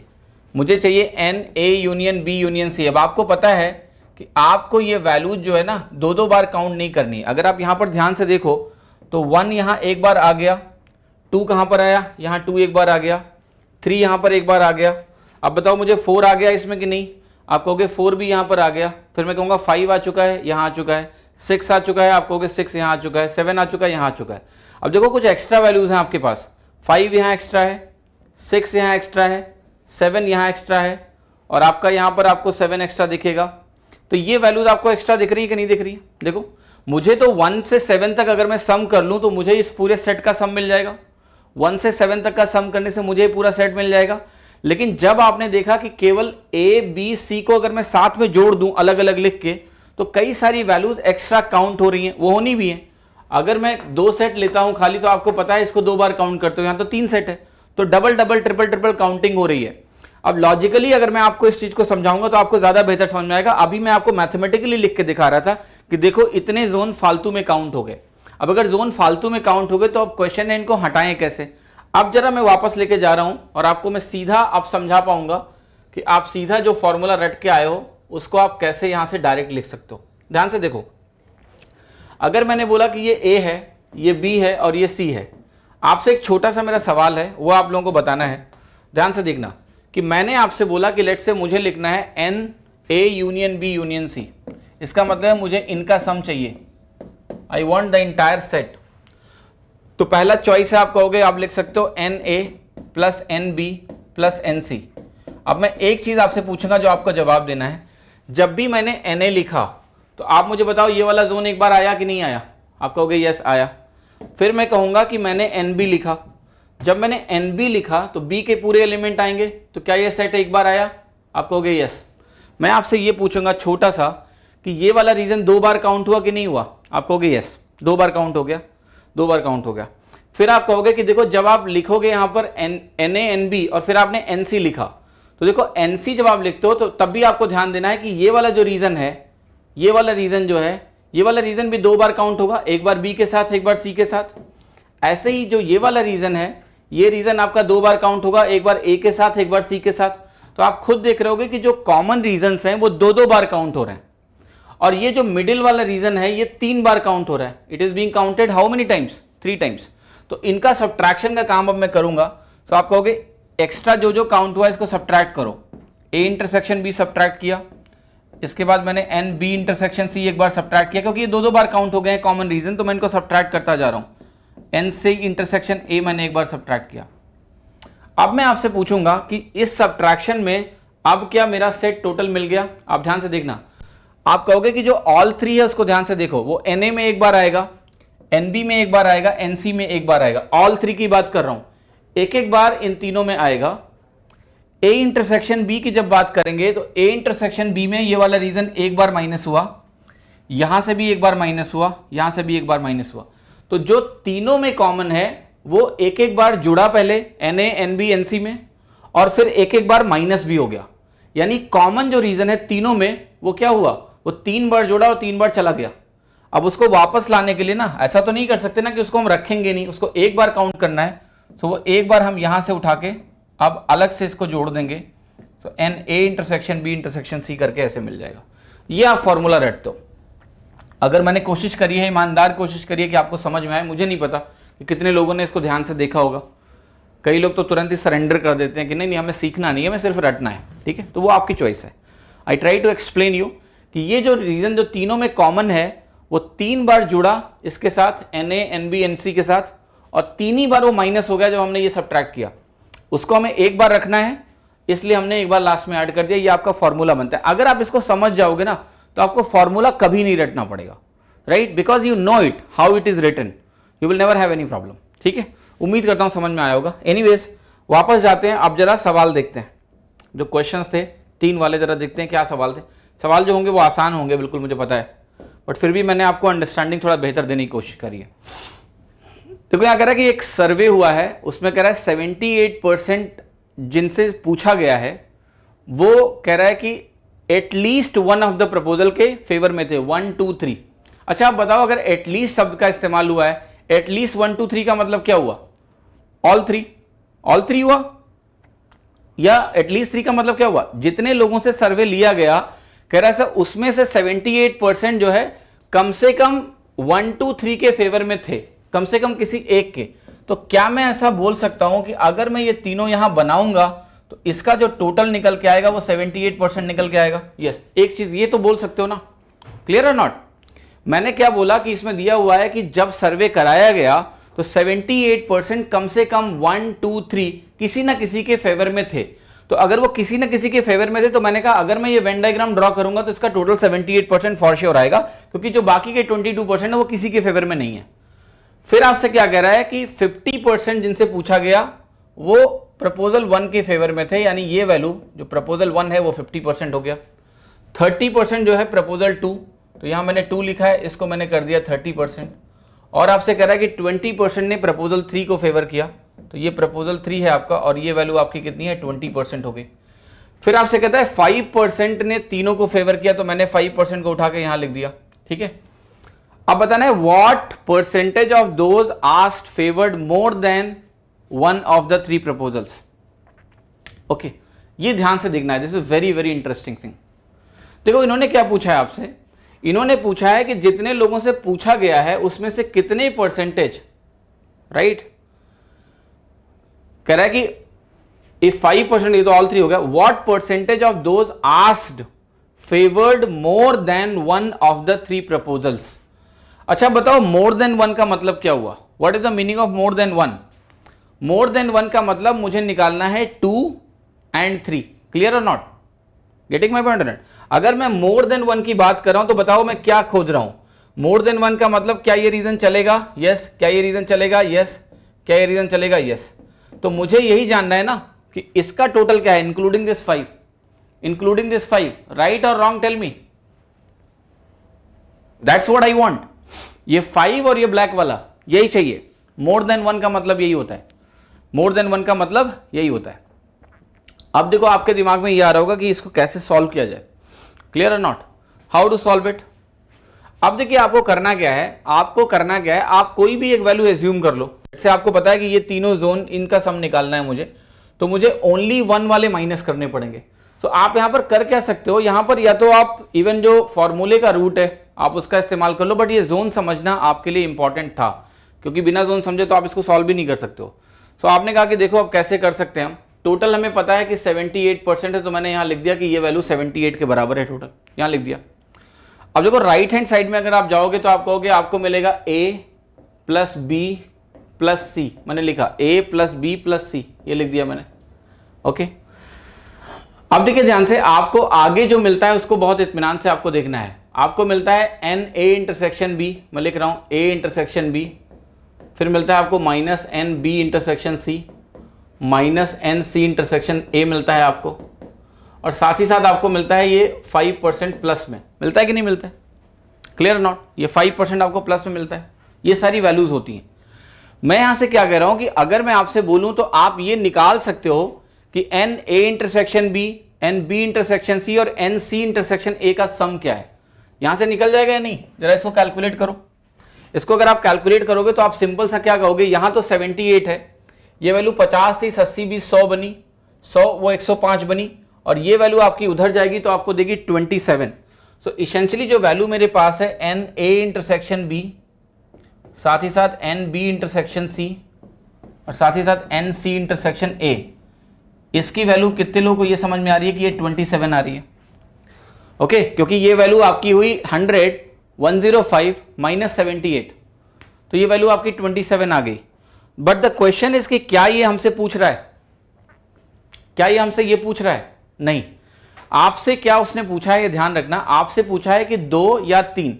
मुझे चाहिए n A union B union C अब आपको पता है कि आपको ये वैल्यूज जो है ना दो दो बार काउंट नहीं करनी अगर आप यहाँ पर ध्यान से देखो तो वन यहाँ एक बार आ गया टू कहाँ पर आया यहाँ टू एक बार आ गया थ्री यहाँ पर एक बार आ गया अब बताओ मुझे फोर आ गया इसमें कि नहीं आप कहोगे फोर भी यहाँ पर आ गया फिर मैं कहूँगा फाइव आ चुका है यहाँ आ चुका है सिक्स आ चुका है आप कहोगे सिक्स यहाँ आ चुका है सेवन आ चुका है यहाँ आ चुका है अब देखो कुछ एक्स्ट्रा वैल्यूज़ हैं आपके पास फाइव यहाँ एक्स्ट्रा है सिक्स यहाँ एक्स्ट्रा है सेवन यहाँ एक्स्ट्रा है और आपका यहाँ पर आपको सेवन एक्स्ट्रा दिखेगा तो ये वैल्यूज आपको एक्स्ट्रा दिख रही है कि नहीं दिख रही है देखो मुझे तो वन से सेवन तक अगर मैं सम कर लूँ तो मुझे इस पूरे सेट का सम मिल जाएगा वन से सेवन तक का सम करने से मुझे पूरा सेट मिल जाएगा लेकिन जब आपने देखा कि केवल ए बी सी को अगर मैं साथ में जोड़ दूं अलग अलग लिख के तो कई सारी वैल्यूज एक्स्ट्रा काउंट हो रही हैं वो होनी भी हैं अगर मैं दो सेट लेता हूं खाली तो आपको पता है इसको दो बार काउंट करते हो यहां तो तीन सेट है तो double double triple triple counting हो रही है अब लॉजिकली अगर मैं आपको इस चीज को समझाऊंगा तो आपको ज्यादा बेहतर समझ में आएगा अभी मैं आपको मैथमेटिकली लिख के दिखा रहा था कि देखो इतने जोन फालतू में काउंट हो गए अब अगर जोन फालतू में काउंट हो गए तो अब क्वेश्चन है इनको हटाएं कैसे अब जरा मैं वापस लेके जा रहा हूं और आपको मैं सीधा आप समझा पाऊंगा कि आप सीधा जो फॉर्मूला रट के आए हो उसको आप कैसे यहां से डायरेक्ट लिख सकते हो ध्यान से देखो अगर मैंने बोला कि ये ए है ये बी है और ये सी है आपसे एक छोटा सा मेरा सवाल है वो आप लोगों को बताना है ध्यान से देखना कि मैंने आपसे बोला कि लेट से मुझे लिखना है n A union B union C इसका मतलब है मुझे इनका सम चाहिए I want the entire set तो पहला चॉइस है आप कहोगे आप लिख सकते हो n A plus n B plus n C अब मैं एक चीज़ आपसे पूछूंगा जो आपको जवाब देना है जब भी मैंने एन ए लिखा तो आप मुझे बताओ ये वाला जोन एक बार आया कि नहीं आया आप कहोगे यस आया फिर मैं कहूंगा कि मैंने एन बी लिखा जब मैंने एन बी लिखा तो बी के पूरे एलिमेंट आएंगे तो क्या ये सेट एक बार आया आप कहोगे यस मैं आपसे ये पूछूंगा छोटा सा कि ये वाला रीजन दो बार काउंट हुआ कि नहीं हुआ आप कहोगे यस दो बार काउंट हो गया दो बार काउंट हो गया फिर आप कहोगे कि देखो जब आप लिखोगे यहाँ पर n n A n B और फिर आपने एन सी लिखा तो देखो एन सी जब आप लिखते हो तो तब भी आपको ध्यान देना है कि ये वाला जो रीजन है ये वाला रीज़न जो है ये वाला रीज़न भी दो बार काउंट होगा एक बार बी के साथ एक बार सी के साथ ऐसे ही जो ये वाला रीज़न है ये रीज़न आपका दो बार काउंट होगा एक बार ए के साथ एक बार सी के साथ तो आप खुद देख रहे होगे कि जो कॉमन रीजन हैं वो दो दो बार काउंट हो रहे हैं और ये जो मिडिल वाला रीजन है ये तीन बार काउंट हो रहा है it is being counted how many times three times तो इनका सब्ट्रैक्शन का काम अब मैं करूंगा तो आप कहोगे एक्स्ट्रा जो जो काउंट हुआ इसको सब्ट्रैक्ट करो ए इंटरसेक्शन बी सब्ट्रैक्ट किया इसके बाद मैंने एन बी इंटरसेक्शन सी एक बार सब्ट्रैक्ट किया क्योंकि ये दो दो बार काउंट हो गए हैं कॉमन रीजन तो मैं इनको सब्ट्रैक्ट करता जा रहा हूं एन सी इंटरसेक्शन ए मैंने एक बार सब्ट्रैक्ट किया अब मैं आपसे पूछूंगा कि इस सब्ट्रैक्शन में अब क्या मेरा सेट टोटल मिल गया आप ध्यान से देखना आप कहोगे कि जो ऑल थ्री है उसको ध्यान से देखो वो एन ए में एक बार आएगा एन बी में एक बार आएगा एन सी में एक बार आएगा ऑल थ्री की बात कर रहा हूं एक एक बार इन तीनों में आएगा ए इंटरसेक्शन बी की जब बात करेंगे तो ए इंटरसेक्शन बी में ये वाला रीजन एक बार माइनस हुआ यहां से भी एक बार माइनस हुआ यहां से भी एक बार माइनस हुआ तो जो तीनों में कॉमन है वो एक एक बार जुड़ा पहले n A n B n C में और फिर एक एक बार माइनस भी हो गया यानी कॉमन जो रीजन है तीनों में वो क्या हुआ वो तीन बार जुड़ा और तीन बार चला गया अब उसको वापस लाने के लिए ना ऐसा तो नहीं कर सकते ना कि उसको हम रखेंगे नहीं उसको एक बार काउंट करना है तो वो एक बार हम यहां से उठा के अब अलग से इसको जोड़ देंगे so n A intersection B intersection C करके ऐसे मिल जाएगा ये आप फॉर्मूला रट दो अगर मैंने कोशिश करी है ईमानदार कोशिश करी है कि आपको समझ में आए मुझे नहीं पता कि कितने लोगों ने इसको ध्यान से देखा होगा कई लोग तो तुरंत ही सरेंडर कर देते हैं कि नहीं नहीं हमें सीखना नहीं है हमें सिर्फ रटना है ठीक है तो वो आपकी चॉइस है I try to explain you कि ये जो रीज़न जो तीनों में कॉमन है वो तीन बार जुड़ा इसके साथ n A n B n C के साथ और तीन ही बार वो माइनस हो गया जब हमने ये सब किया उसको हमें एक बार रखना है इसलिए हमने एक बार लास्ट में ऐड कर दिया ये आपका फॉर्मूला बनता है अगर आप इसको समझ जाओगे ना तो आपको फॉर्मूला कभी नहीं रटना पड़ेगा right because you know it how it is written you will never have any problem ठीक है उम्मीद करता हूँ समझ में आया होगा एनी वापस जाते हैं आप जरा सवाल देखते हैं जो क्वेश्चन थे तीन वाले जरा देखते हैं क्या सवाल थे सवाल जो होंगे वो आसान होंगे बिल्कुल मुझे पता है बट फिर भी मैंने आपको अंडरस्टैंडिंग थोड़ा बेहतर देने की कोशिश करी है देखो यहां कह रहा है कि एक सर्वे हुआ है उसमें कह रहा है सेवेंटी एट परसेंट जिनसे पूछा गया है वो कह रहा है कि at least one of the proposal के फेवर में थे वन टू थ्री अच्छा आप बताओ अगर एटलीस्ट शब्द का इस्तेमाल हुआ है एटलीस्ट वन टू थ्री का मतलब क्या हुआ ऑल थ्री ऑल थ्री हुआ या एटलीस्ट थ्री का मतलब क्या हुआ जितने लोगों से सर्वे लिया गया कह रहा है सर उसमें से एट परसेंट जो है कम से कम वन टू थ्री के फेवर में थे कम से कम किसी एक के तो क्या मैं ऐसा बोल सकता हूं कि अगर मैं ये तीनों यहां बनाऊंगा तो इसका जो टोटल निकल के आएगा वो 78 परसेंट निकल के आएगा यस yes. एक चीज ये तो बोल सकते हो ना क्लियर और नॉट मैंने क्या बोला कि इसमें दिया हुआ है कि जब सर्वे कराया गया तो 78 परसेंट कम से कम वन टू थ्री किसी ना किसी के फेवर में थे तो अगर वो किसी ना किसी के फेवर में थे तो मैंने कहा अगर मैं ये वेन डायग्राम ड्रॉ करूंगा तो इसका total seventy eight percent for sure आएगा क्योंकि जो बाकी के ट्वेंटी टू परसेंट है वो किसी के फेवर में नहीं है फिर आपसे क्या कह रहा है कि 50 परसेंट जिनसे पूछा गया वो प्रपोजल वन के फेवर में थे यानी ये वैल्यू जो प्रपोजल वन है वो 50 परसेंट हो गया 30 परसेंट जो है प्रपोजल टू तो यहाँ मैंने टू लिखा है इसको मैंने कर दिया 30 परसेंट और आपसे कह रहा है कि 20 परसेंट ने प्रपोजल थ्री को फेवर किया तो ये प्रपोजल थ्री है आपका और ये वैल्यू आपकी कितनी है ट्वेंटी परसेंट हो गई फिर आपसे कहता है फाइव परसेंट ने तीनों को फेवर किया तो मैंने फाइव परसेंट को उठा के यहाँ लिख दिया ठीक है अब बताना है what percentage of those asked favoured more than one of the three proposals okay ये ध्यान से देखना है this is very very interesting thing देखो इन्होंने क्या पूछा है आपसे इन्होंने पूछा है कि जितने लोगों से पूछा गया है उसमें से कितने परसेंटेज राइट right? कह रहा है कि इफ फाइव परसेंट ये तो ऑल थ्री हो गया what percentage of those asked favoured more than one of the three proposals अच्छा बताओ मोर देन वन का मतलब क्या हुआ what is the meaning of more than one more than one का मतलब मुझे निकालना है टू एंड थ्री क्लियर और नॉट गेटिंग माई पॉइंट अगर मैं मोर देन वन की बात कर रहा हूं तो बताओ मैं क्या खोज रहा हूं मोर देन वन का मतलब क्या ये रीजन चलेगा यस yes. क्या ये रीजन चलेगा यस yes. क्या ये रीजन चलेगा यस yes. तो मुझे यही जानना है ना कि इसका टोटल क्या है including this five including this five right और wrong tell me that's what I want ये फाइव और ये ब्लैक वाला यही चाहिए मोर देन वन का मतलब यही होता है मोर देन वन का मतलब यही होता है अब देखो आपके दिमाग में ये आ रहा होगा कि इसको कैसे सॉल्व किया जाए क्लियर और not how to solve it अब देखिए आपको करना क्या है आपको करना क्या है आप कोई भी एक वैल्यू एज्यूम कर लो जैसे आपको पता है कि ये तीनों जोन इनका सम निकालना है मुझे तो मुझे ओनली वन वाले माइनस करने पड़ेंगे तो आप यहां पर कर क्या सकते हो यहां पर या तो आप इवन जो फॉर्मूले का रूट है आप उसका इस्तेमाल कर लो बट ये जोन समझना आपके लिए इंपॉर्टेंट था क्योंकि बिना जोन समझे तो आप इसको सॉल्व भी नहीं कर सकते हो सो so, आपने कहा कि देखो आप कैसे कर सकते हैं हम टोटल हमें पता है कि 78 परसेंट है तो मैंने यहाँ लिख दिया कि ये वैल्यू 78 के बराबर है टोटल यहाँ लिख दिया अब देखो राइट हैंड साइड में अगर आप जाओगे तो आप कहोगे आपको मिलेगा A plus B plus C मैंने लिखा A plus B plus C ये लिख दिया मैंने ओके अब देखिए ध्यान से आपको आगे जो मिलता है उसको बहुत इतमान से आपको देखना है आपको मिलता है एन ए इंटरसेक्शन बी मैं लिख रहा हूँ ए इंटरसेक्शन बी फिर मिलता है आपको minus n B intersection C minus n C intersection A मिलता है आपको और साथ ही साथ आपको मिलता है ये फाइव परसेंट प्लस में मिलता है कि नहीं मिलता है क्लियर नॉट ये फाइव परसेंट आपको प्लस में मिलता है ये सारी वैल्यूज़ होती हैं मैं यहाँ से क्या कह रहा हूँ कि अगर मैं आपसे बोलूँ तो आप ये निकाल सकते हो कि n A intersection B n B intersection C और एन सी इंटरसेक्शन ए का सम क्या है यहाँ से निकल जाएगा या नहीं जरा इसको कैलकुलेट करो इसको अगर आप कैलकुलेट करोगे तो आप सिंपल सा क्या कहोगे यहाँ तो 78 है ये वैल्यू 50 थी सस्सी बीस सौ बनी 100 वो 105 बनी और ये वैल्यू आपकी उधर जाएगी तो आपको देगी 27 सो so, जो वैल्यू मेरे पास है एन ए इंटरसेक्शन बी साथ ही साथ एन बी इंटरसेक्शन सी और साथ ही साथ एन सी इंटरसेक्शन ए इसकी वैल्यू कितने लोगों को ये समझ में आ रही है कि ये 27 आ रही है ओके क्योंकि ये वैल्यू आपकी हुई hundred one zero five minus seventy eight तो ये वैल्यू आपकी ट्वेंटी सेवन आ गई बट द क्वेश्चन इज कि क्या ये हमसे पूछ रहा है क्या ये हमसे ये पूछ रहा है नहीं आपसे क्या उसने पूछा है ये ध्यान रखना आपसे पूछा है कि दो या तीन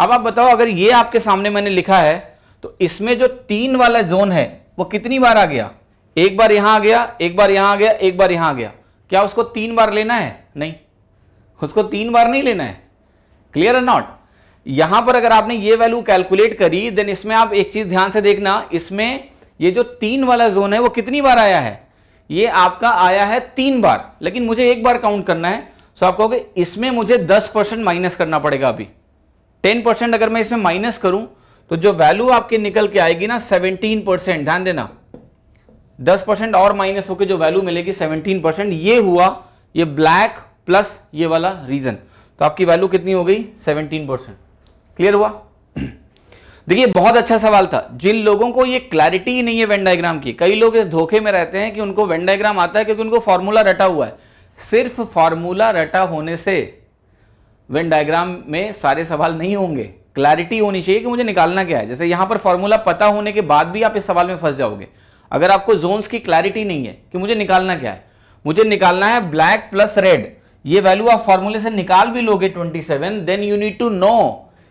अब आप बताओ अगर ये आपके सामने मैंने लिखा है तो इसमें जो तीन वाला जोन है वो कितनी बार आ गया एक बार यहां आ गया एक बार यहां आ गया एक बार यहां आ गया क्या उसको तीन बार लेना है नहीं उसको तीन बार नहीं लेना है क्लियर है नॉट यहां पर अगर आपने ये वैल्यू कैलकुलेट करी देन इसमें आप एक चीज ध्यान से देखना इसमें ये जो तीन वाला जोन है वो कितनी बार आया है ये आपका आया है तीन बार लेकिन मुझे एक बार काउंट करना है सो आप कहोगे इसमें मुझे दस परसेंट माइनस करना पड़ेगा अभी टेन परसेंट अगर मैं इसमें माइनस करूं तो जो वैल्यू आपके निकल के आएगी ना सेवनटीन परसेंट ध्यान देना दस परसेंट और माइनस होकर जो वैल्यू मिलेगी सेवनटीन परसेंट ये हुआ ये ब्लैक प्लस ये वाला रीजन तो आपकी वैल्यू कितनी हो गई 17 परसेंट क्लियर हुआ देखिए बहुत अच्छा सवाल था जिन लोगों को ये क्लैरिटी ही नहीं है वेन डायग्राम की कई लोग इस धोखे में रहते हैं कि उनको वेन डायग्राम आता है क्योंकि उनको फॉर्मूला रटा हुआ है सिर्फ फॉर्मूला रटा होने से वेन डायग्राम में सारे सवाल नहीं होंगे क्लैरिटी होनी चाहिए कि मुझे निकालना क्या है जैसे यहां पर फॉर्मूला पता होने के बाद भी आप इस सवाल में फंस जाओगे अगर आपको जोन्स की क्लैरिटी नहीं है कि मुझे निकालना क्या है मुझे निकालना है ब्लैक प्लस रेड ये वैल्यू आप फॉर्मूले से निकाल भी लोगे 27 then you need to know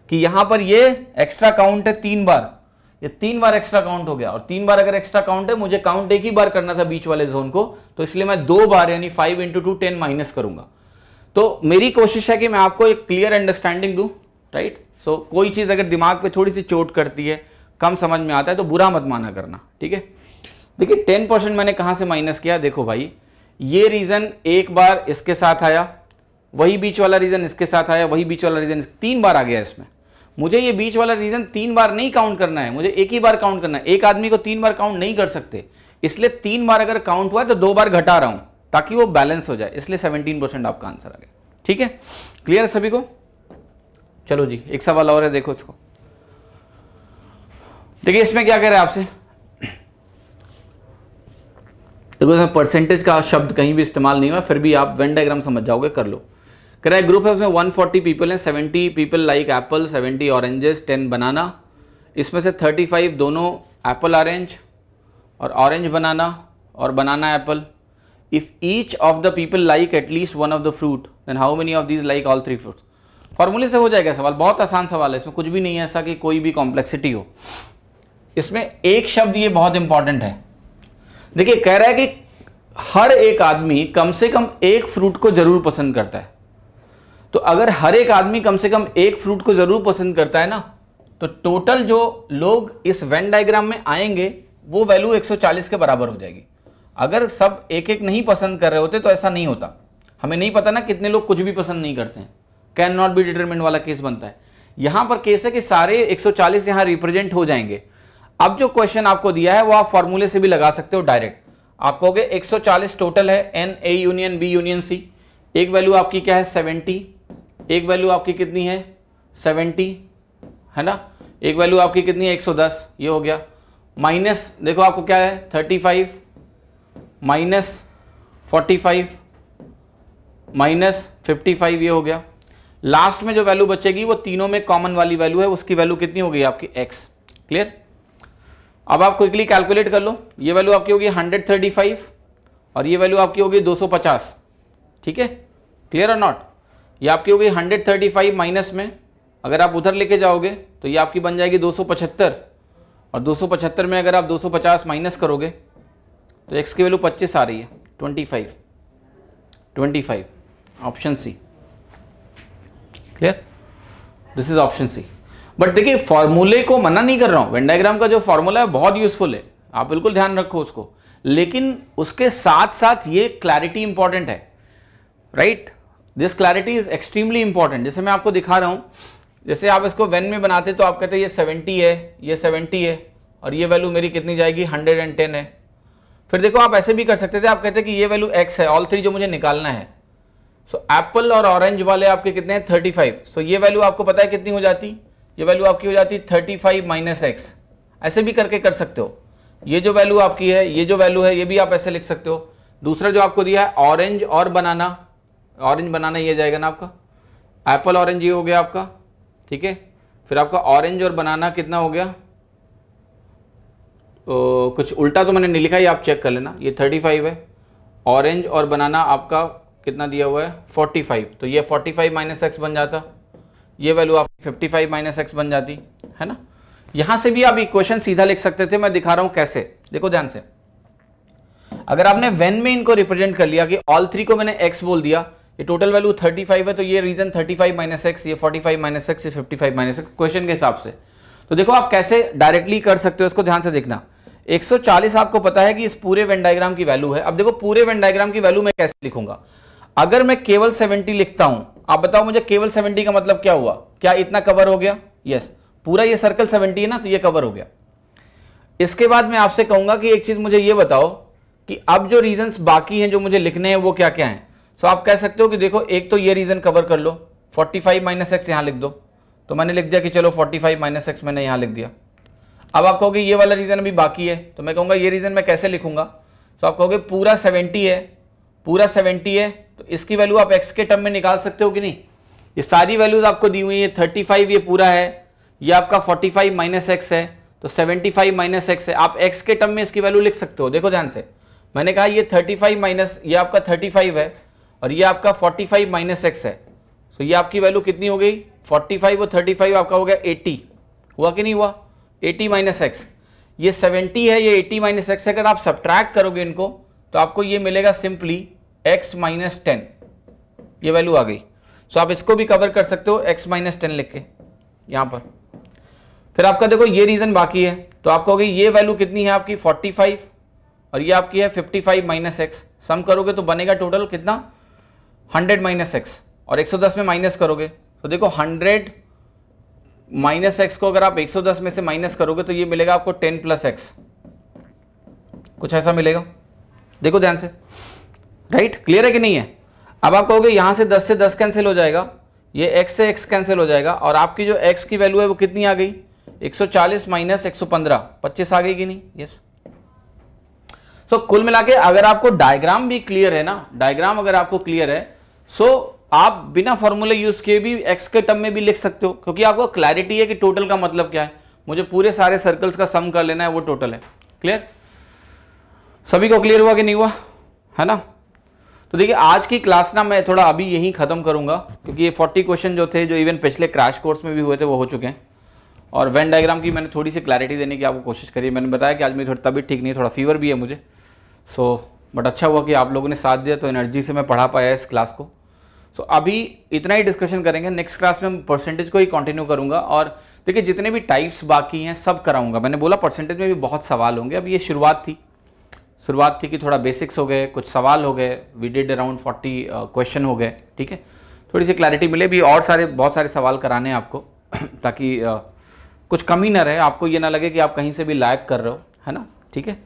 कि यहां पर ये एक्स्ट्रा काउंट है तीन बार ये तीन बार एक्स्ट्रा काउंट हो गया और तीन बार अगर एक्स्ट्रा काउंट है मुझे काउंट एक ही बार करना था बीच वाले जोन को तो इसलिए मैं दो बार यानी five into two ten minus करूंगा तो मेरी कोशिश है कि मैं आपको एक क्लियर अंडरस्टैंडिंग दू राइट सो कोई चीज़ अगर दिमाग पर थोड़ी सी चोट करती है कम समझ में आता है तो बुरा मत माना करना ठीक है देखिए टेन परसेंट मैंने कहां से माइनस किया देखो भाई ये रीज़न एक बार इसके साथ आया वही बीच वाला रीज़न इसके साथ आया वही बीच वाला रीज़न तीन बार आ गया इसमें मुझे ये बीच वाला रीज़न तीन बार नहीं काउंट करना है मुझे एक ही बार काउंट करना है एक आदमी को तीन बार काउंट नहीं कर सकते इसलिए तीन बार अगर काउंट हुआ तो दो बार घटा रहा हूं ताकि वो बैलेंस हो जाए इसलिए सेवनटीन परसेंट आपका आंसर आ गया ठीक है क्लियर है सभी को चलो जी एक सवाल और है देखो इसको देखिए इसमें क्या कह रहे हैं आपसे देखो इसमें परसेंटेज का शब्द कहीं भी इस्तेमाल नहीं हुआ फिर भी आप वेन डायग्राम समझ जाओगे कर लो करेक्ट ग्रुप है उसमें 140 पीपल हैं 70 people like apple 70 oranges 10 banana इसमें से 35 दोनों एप्पल ऑरेंज और ऑरेंज बनाना और banana apple if each of the people like at least one of the fruit then how many of these like all three fruit फॉर्मूले से हो जाएगा सवाल बहुत आसान सवाल है इसमें कुछ भी नहीं है ऐसा कि कोई भी कॉम्प्लेक्सिटी हो इसमें एक शब्द ये बहुत इंपॉर्टेंट है देखिए कह रहा है कि हर एक आदमी कम से कम एक फ्रूट को ज़रूर पसंद करता है तो अगर हर एक आदमी कम से कम एक फ्रूट को ज़रूर पसंद करता है ना तो टोटल जो लोग इस वेन डायग्राम में आएंगे वो वैल्यू 140 के बराबर हो जाएगी अगर सब एक एक नहीं पसंद कर रहे होते तो ऐसा नहीं होता हमें नहीं पता ना कितने लोग कुछ भी पसंद नहीं करते हैं कैन नॉट बी डिटरमेंट वाला केस बनता है यहां पर केस है कि सारे 140 सौ यहां रिप्रेजेंट हो जाएंगे अब जो क्वेश्चन आपको दिया है वो आप फॉर्मूले से भी लगा सकते हो डायरेक्ट आप कहोगे 140 टोटल है n A union B union C एक वैल्यू आपकी क्या है 70 एक वैल्यू आपकी कितनी है 70 है ना एक वैल्यू आपकी कितनी है 110 ये हो गया माइनस देखो आपको क्या है 35 माइनस फोर्टी माइनस फिफ्टी ये हो गया लास्ट में जो वैल्यू बचेगी वो तीनों में कॉमन वाली वैल्यू है उसकी वैल्यू कितनी हो गई आपकी एक्स क्लियर अब आप क्विकली कैलकुलेट कर लो ये वैल्यू आपकी होगी 135 और ये वैल्यू आपकी होगी 250 ठीक है क्लियर और नॉट ये आपकी होगी 135 माइनस में अगर आप उधर लेके जाओगे तो ये आपकी बन जाएगी 275 और 275 में अगर आप 250 माइनस करोगे तो एक्स की वैल्यू 25 आ रही है 25 25 option C clear this is option C but देखिए फॉर्मूले को मना नहीं कर रहा हूँ वेंडाग्राम का जो फॉर्मूला है बहुत यूजफुल है आप बिल्कुल ध्यान रखो उसको लेकिन उसके साथ साथ ये क्लैरिटी इंपॉर्टेंट है right this clarity is extremely important जैसे मैं आपको दिखा रहा हूँ जैसे आप इसको वेन में बनाते तो आप कहते ये सेवेंटी है ये सेवेंटी है और ये वैल्यू मेरी कितनी जाएगी हंड्रेड एंड टेन है फिर देखो आप ऐसे भी कर सकते थे आप कहते कि ये वैल्यू एक्स है ऑल थ्री जो मुझे निकालना है सो so, एप्पल और ऑरेंज वाले आपके कितने हैं थर्टी फाइव सो ये वैल्यू आपको पता है कितनी हो जाती ये वैल्यू आपकी हो जाती है थर्टी फाइव माइनस एक्स ऐसे भी करके कर सकते हो ये जो वैल्यू आपकी है ये जो वैल्यू है ये भी आप ऐसे लिख सकते हो दूसरा जो आपको दिया है ऑरेंज और बनाना ऑरेंज बनाना ये जाएगा ना आपका एप्पल ऑरेंज ये हो गया आपका ठीक है फिर आपका ऑरेंज और बनाना कितना हो गया तो कुछ उल्टा तो मैंने नहीं लिखा ये आप चेक कर लेना ये थर्टी फाइव है ऑरेंज और बनाना आपका कितना दिया हुआ है फोर्टी फाइव तो ये फोर्टी फाइव माइनस एक्स बन जाता ये वैल्यू आपकी फिफ्टी फाइव माइनस एक्स बन जाती है ना यहां से भी आप इक्वेशन सीधा लिख सकते थे मैं दिखा रहा हूं कैसे देखो ध्यान से अगर आपने वेन में इनको रिप्रेजेंट कर लिया कि ऑल थ्री को मैंने एक्स बोल दिया ये टोटल वैल्यू 35 है तो ये रीजन 35 फाइव माइनस एक्स ये 45 फाइव माइनस एक्स ये 55 फाइव माइनस एक्स क्वेश्चन के हिसाब से तो देखो आप कैसे डायरेक्टली कर सकते हो इसको ध्यान से देखना 140 आपको पता है कि इस पूरे वेन डायग्राम की वैल्यू है अब देखो पूरे वेन डायग्राम की वैल्यू मैं कैसे लिखूंगा अगर मैं केवल 70 लिखता हूं आप बताओ मुझे केवल सेवेंटी का मतलब क्या हुआ क्या इतना कवर हो गया यस yes. पूरा ये सर्कल सेवेंटी है ना तो ये कवर हो गया इसके बाद मैं आपसे कहूंगा कि एक चीज मुझे ये बताओ कि अब जो रीजंस बाकी हैं जो मुझे लिखने हैं वो क्या क्या हैं सो so, आप कह सकते हो कि देखो एक तो ये रीजन कवर कर लो 45 फाइव माइनस एक्स यहाँ लिख दो तो मैंने लिख दिया कि चलो 45 फाइव माइनस एक्स मैंने यहाँ लिख दिया अब आप कहोगे ये वाला रीजन अभी बाकी है तो मैं कहूँगा ये रीजन मैं कैसे लिखूंगा तो so, आप कहोगे पूरा सेवेंटी है पूरा सेवेंटी है तो इसकी वैल्यू आप एक्स के टर्म में निकाल सकते हो कि नहीं ये सारी वैल्यूज आपको दी हुई है थर्टी फाइव ये पूरा है ये आपका फोर्टी फाइव माइनस एक्स है तो सेवेंटी फाइव माइनस एक्स है आप एक्स के टर्म में इसकी वैल्यू लिख सकते हो देखो ध्यान से मैंने कहा ये थर्टी फाइव माइनस ये आपका थर्टी फाइव है और ये आपका फोर्टी फाइव माइनस एक्स है तो ये आपकी वैल्यू कितनी हो गई फोर्टी फाइव और थर्टी फाइव आपका हो गया एटी हुआ कि नहीं हुआ एटी माइनस एक्स ये सेवेंटी है ये एटी माइनस एक्स है अगर आप सब्ट्रैक्ट करोगे इनको तो आपको ये मिलेगा सिंपली एक्स माइनस टेन ये वैल्यू आ गई सो आप इसको भी कवर कर सकते हो एक्स माइनस टेन लिख के यहां पर फिर आपका देखो ये रीज़न बाकी है तो आप कहोगे ये वैल्यू कितनी है आपकी 45 और ये आपकी है 55 फाइव माइनस एक्स सम करोगे तो बनेगा टोटल कितना 100 माइनस एक्स और 110 में माइनस करोगे तो देखो 100 माइनस एक्स को अगर आप 110 में से माइनस करोगे तो ये मिलेगा आपको 10 प्लस एक्स कुछ ऐसा मिलेगा देखो ध्यान से राइट क्लियर है कि नहीं है अब आप कहोगे यहां से दस से दस कैंसिल हो जाएगा ये एक्स से एक्स कैंसिल हो जाएगा और आपकी जो एक्स की वैल्यू है वो कितनी आ गई 140 माइनस एक पच्चीस आ गई कि नहीं यस सो so, कुल मिला के अगर आपको डायग्राम भी क्लियर है ना डायग्राम अगर आपको क्लियर है सो so, आप बिना फॉर्मूले यूज किए भी एक्स के टर्म में भी लिख सकते हो क्योंकि आपको क्लैरिटी है कि टोटल का मतलब क्या है मुझे पूरे सारे सर्कल्स का सम कर लेना है वो टोटल है क्लियर सभी को क्लियर हुआ कि नहीं हुआ है ना तो देखिए आज की क्लास ना मैं थोड़ा अभी यहीं ख़त्म करूँगा क्योंकि ये 40 क्वेश्चन जो थे जो इवन पिछले क्रैश कोर्स में भी हुए थे वो हो चुके हैं और वेन डायग्राम की मैंने थोड़ी सी क्लैरिटी देने की आपको कोशिश करी मैंने बताया कि आज मेरी थोड़ी तबीयत ठीक नहीं थोड़ा फीवर भी है मुझे सो बट अच्छा हुआ कि आप लोगों ने साथ दिया तो एनर्जी से मैं पढ़ा पाया इस क्लास को सो so, अभी इतना ही डिस्कशन करेंगे नेक्स्ट क्लास में परसेंटेज को ही कंटिन्यू करूँगा और देखिए जितने भी टाइप्स बाकी हैं सब कराऊंगा मैंने बोला परसेंटेज में भी बहुत सवाल होंगे अब ये शुरुआत थी शुरुआत थी कि थोड़ा बेसिक्स हो गए कुछ सवाल हो गए we did around forty question हो गए ठीक है थोड़ी सी क्लैरिटी मिले भी और सारे बहुत सारे सवाल कराने आपको ताकि uh, कुछ कमी ना रहे आपको ये ना लगे कि आप कहीं से भी लायक कर रहे हो है ना ठीक है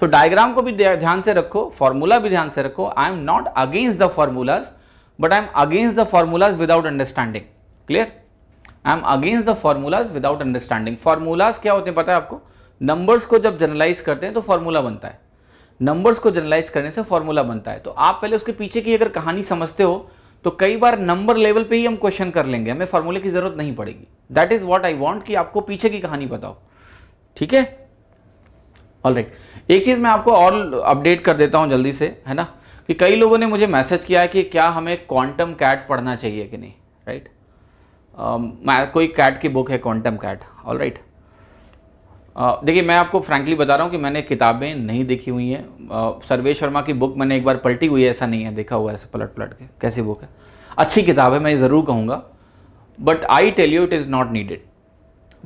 सो डायग्राम को भी ध्यान से रखो फार्मूला भी ध्यान से रखो I am not against the formulas but I am against the formulas without understanding clear I am against the formulas without understanding formulas क्या होते हैं पता है आपको नंबर्स को जब जनरलाइज करते हैं तो फार्मूला बनता है नंबर्स को जनरलाइज करने से फॉर्मूला बनता है तो आप पहले उसके पीछे की अगर कहानी समझते हो तो कई बार नंबर लेवल पे ही हम क्वेश्चन कर लेंगे हमें फॉर्मूले की जरूरत नहीं पड़ेगी that is what I want कि आपको पीछे की कहानी बताओ ठीक है ऑल राइट right. एक चीज़ मैं आपको और अपडेट कर देता हूं जल्दी से है ना कि कई लोगों ने मुझे मैसेज किया है कि क्या हमें क्वांटम कैट पढ़ना चाहिए कि नहीं राइट right? uh, कोई कैट की बुक है क्वांटम कैट ऑल राइट देखिए मैं आपको फ्रैंकली बता रहा हूँ कि मैंने किताबें नहीं देखी हुई हैं सर्वेश शर्मा की बुक मैंने एक बार पलटी हुई है ऐसा नहीं है देखा हुआ है ऐसा पलट पलट के कैसी बुक है अच्छी किताब है मैं ज़रूर कहूँगा but I tell you it is not needed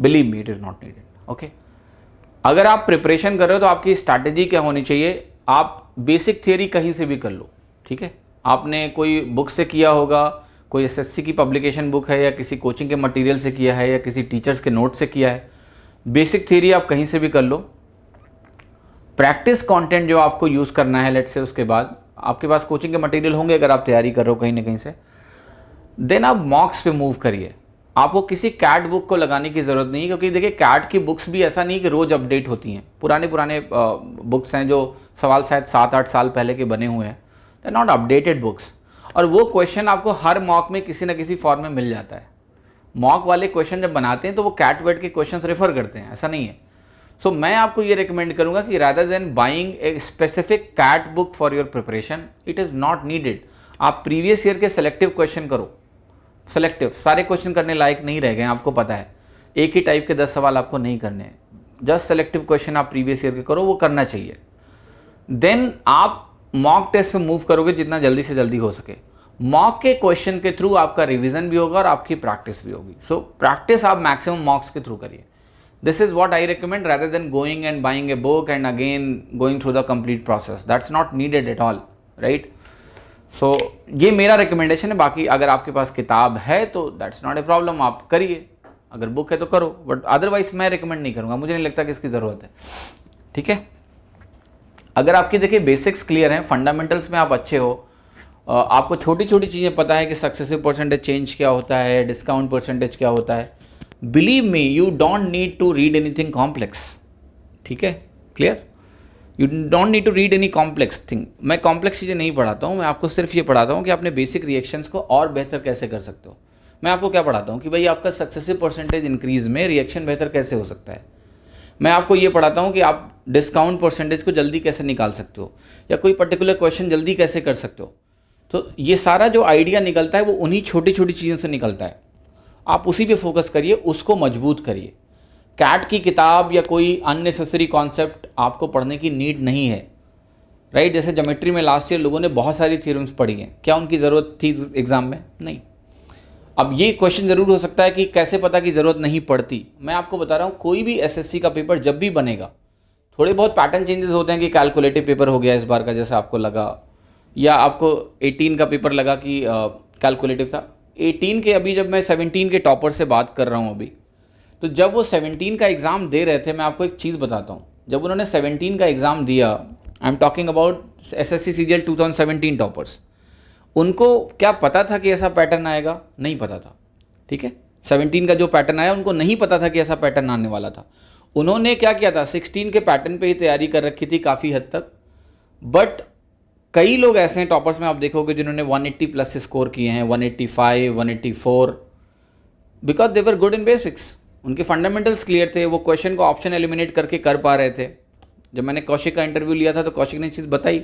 believe me it is not needed okay अगर आप प्रिपरेशन कर रहे हो तो आपकी स्ट्रैटेजी क्या होनी चाहिए आप बेसिक थियोरी कहीं से भी कर लो ठीक है आपने कोई बुक से किया होगा कोई एसएससी की पब्लिकेशन बुक है या किसी कोचिंग के मटेरियल से किया है या किसी टीचर्स के नोट से किया है बेसिक थ्योरी आप कहीं से भी कर लो प्रैक्टिस कंटेंट जो आपको यूज़ करना है लेट से उसके बाद आपके पास कोचिंग के मटेरियल होंगे अगर आप तैयारी कर रहे हो कहीं ना कहीं से देन आप मॉक्स पे मूव करिए आपको किसी कैट बुक को लगाने की ज़रूरत नहीं क्योंकि देखिए कैट की बुक्स भी ऐसा नहीं कि रोज़ अपडेट होती हैं पुराने पुराने बुक्स हैं जो सवाल शायद सात आठ साल पहले के बने हुए हैं दे नॉट अपडेटेड बुक्स और वो क्वेश्चन आपको हर मॉक में किसी न किसी फॉर्म में मिल जाता है मॉक वाले क्वेश्चन जब बनाते हैं तो वो कैट वेट के क्वेश्चन रेफर करते हैं ऐसा नहीं है सो so, मैं आपको ये रिकमेंड करूंगा कि rather than buying a specific CAT book for your preparation it is not needed आप प्रीवियस ईयर के सेलेक्टिव क्वेश्चन करो सेलेक्टिव सारे क्वेश्चन करने लायक नहीं रह गए आपको पता है एक ही टाइप के दस सवाल आपको नहीं करने हैं जस्ट सेलेक्टिव क्वेश्चन आप प्रीवियस ईयर के करो वो करना चाहिए देन आप मॉक टेस्ट में मूव करोगे जितना जल्दी से जल्दी हो सके मॉक के क्वेश्चन के थ्रू आपका रिवीजन भी होगा और आपकी प्रैक्टिस भी होगी सो प्रैक्टिस आप मैक्सिमम मॉक्स के थ्रू करिए this is what I recommend rather than going and buying a book and again going through the complete process that's not needed at all right so ये मेरा रिकमेंडेशन है बाकी अगर आपके पास किताब है तो दैट्स नॉट ए प्रॉब्लम आप करिए अगर बुक है तो करो बट अदरवाइज मैं रिकमेंड नहीं करूँगा मुझे नहीं लगता कि इसकी ज़रूरत है ठीक है अगर आपकी देखिए बेसिक्स क्लियर हैं फंडामेंटल्स में आप अच्छे हो आपको छोटी छोटी चीज़ें पता है कि सक्सेसिव परसेंटेज चेंज क्या होता है डिस्काउंट परसेंटेज क्या होता है believe me you don't need to read anything complex ठीक है clear you don't need to read any complex thing मैं कॉम्प्लेक्स चीज़ें नहीं पढ़ाता हूँ मैं आपको सिर्फ ये पढ़ाता हूँ कि अपने बेसिक रिएक्शंस को और बेहतर कैसे कर सकते हो मैं आपको क्या पढ़ाता हूँ कि भाई आपका सक्सेसिव परसेंटेज इंक्रीज में रिएक्शन बेहतर कैसे हो सकता है मैं आपको ये पढ़ाता हूँ कि आप डिस्काउंट परसेंटेज को जल्दी कैसे निकाल सकते हो या कोई पर्टिकुलर क्वेश्चन जल्दी कैसे कर सकते हो तो ये सारा जो आइडिया निकलता है वो उन्हीं छोटी छोटी चीज़ों से निकलता है आप उसी पे फोकस करिए उसको मजबूत करिए कैट की किताब या कोई अननेसेसरी कॉन्सेप्ट आपको पढ़ने की नीड नहीं है राइट जैसे जोमेट्री में लास्ट ईयर लोगों ने बहुत सारी थियोरम्स पढ़ी हैं क्या उनकी ज़रूरत थी एग्ज़ाम में नहीं अब ये क्वेश्चन ज़रूर हो सकता है कि कैसे पता कि ज़रूरत नहीं पड़ती मैं आपको बता रहा हूँ कोई भी एस का पेपर जब भी बनेगा थोड़े बहुत पैटर्न चेंजेस होते हैं कि कैलकुलेटिव पेपर हो गया इस बार का जैसे आपको लगा या आपको 18 का पेपर लगा कि कैलकुलेटिव था 18 के अभी जब मैं 17 के टॉपर से बात कर रहा हूँ अभी तो जब वो 17 का एग्ज़ाम दे रहे थे मैं आपको एक चीज़ बताता हूँ जब उन्होंने 17 का एग्ज़ाम दिया I am talking about S S C C G L two thousand seventeen toppers उनको क्या पता था कि ऐसा पैटर्न आएगा नहीं पता था ठीक है सेवनटीन का जो पैटर्न आया उनको नहीं पता था कि ऐसा पैटर्न आने वाला था उन्होंने क्या किया था सिक्सटीन के पैटर्न पे ही तैयारी कर रखी थी काफ़ी हद तक बट कई लोग ऐसे हैं टॉपर्स में आप देखोगे जिन्होंने 180 प्लस स्कोर किए हैं 185, 184 because they were good in basics उनके फंडामेंटल्स क्लियर थे वो क्वेश्चन को ऑप्शन एलिमिनेट करके कर पा रहे थे जब मैंने कौशिक का इंटरव्यू लिया था तो कौशिक ने चीज़ बताई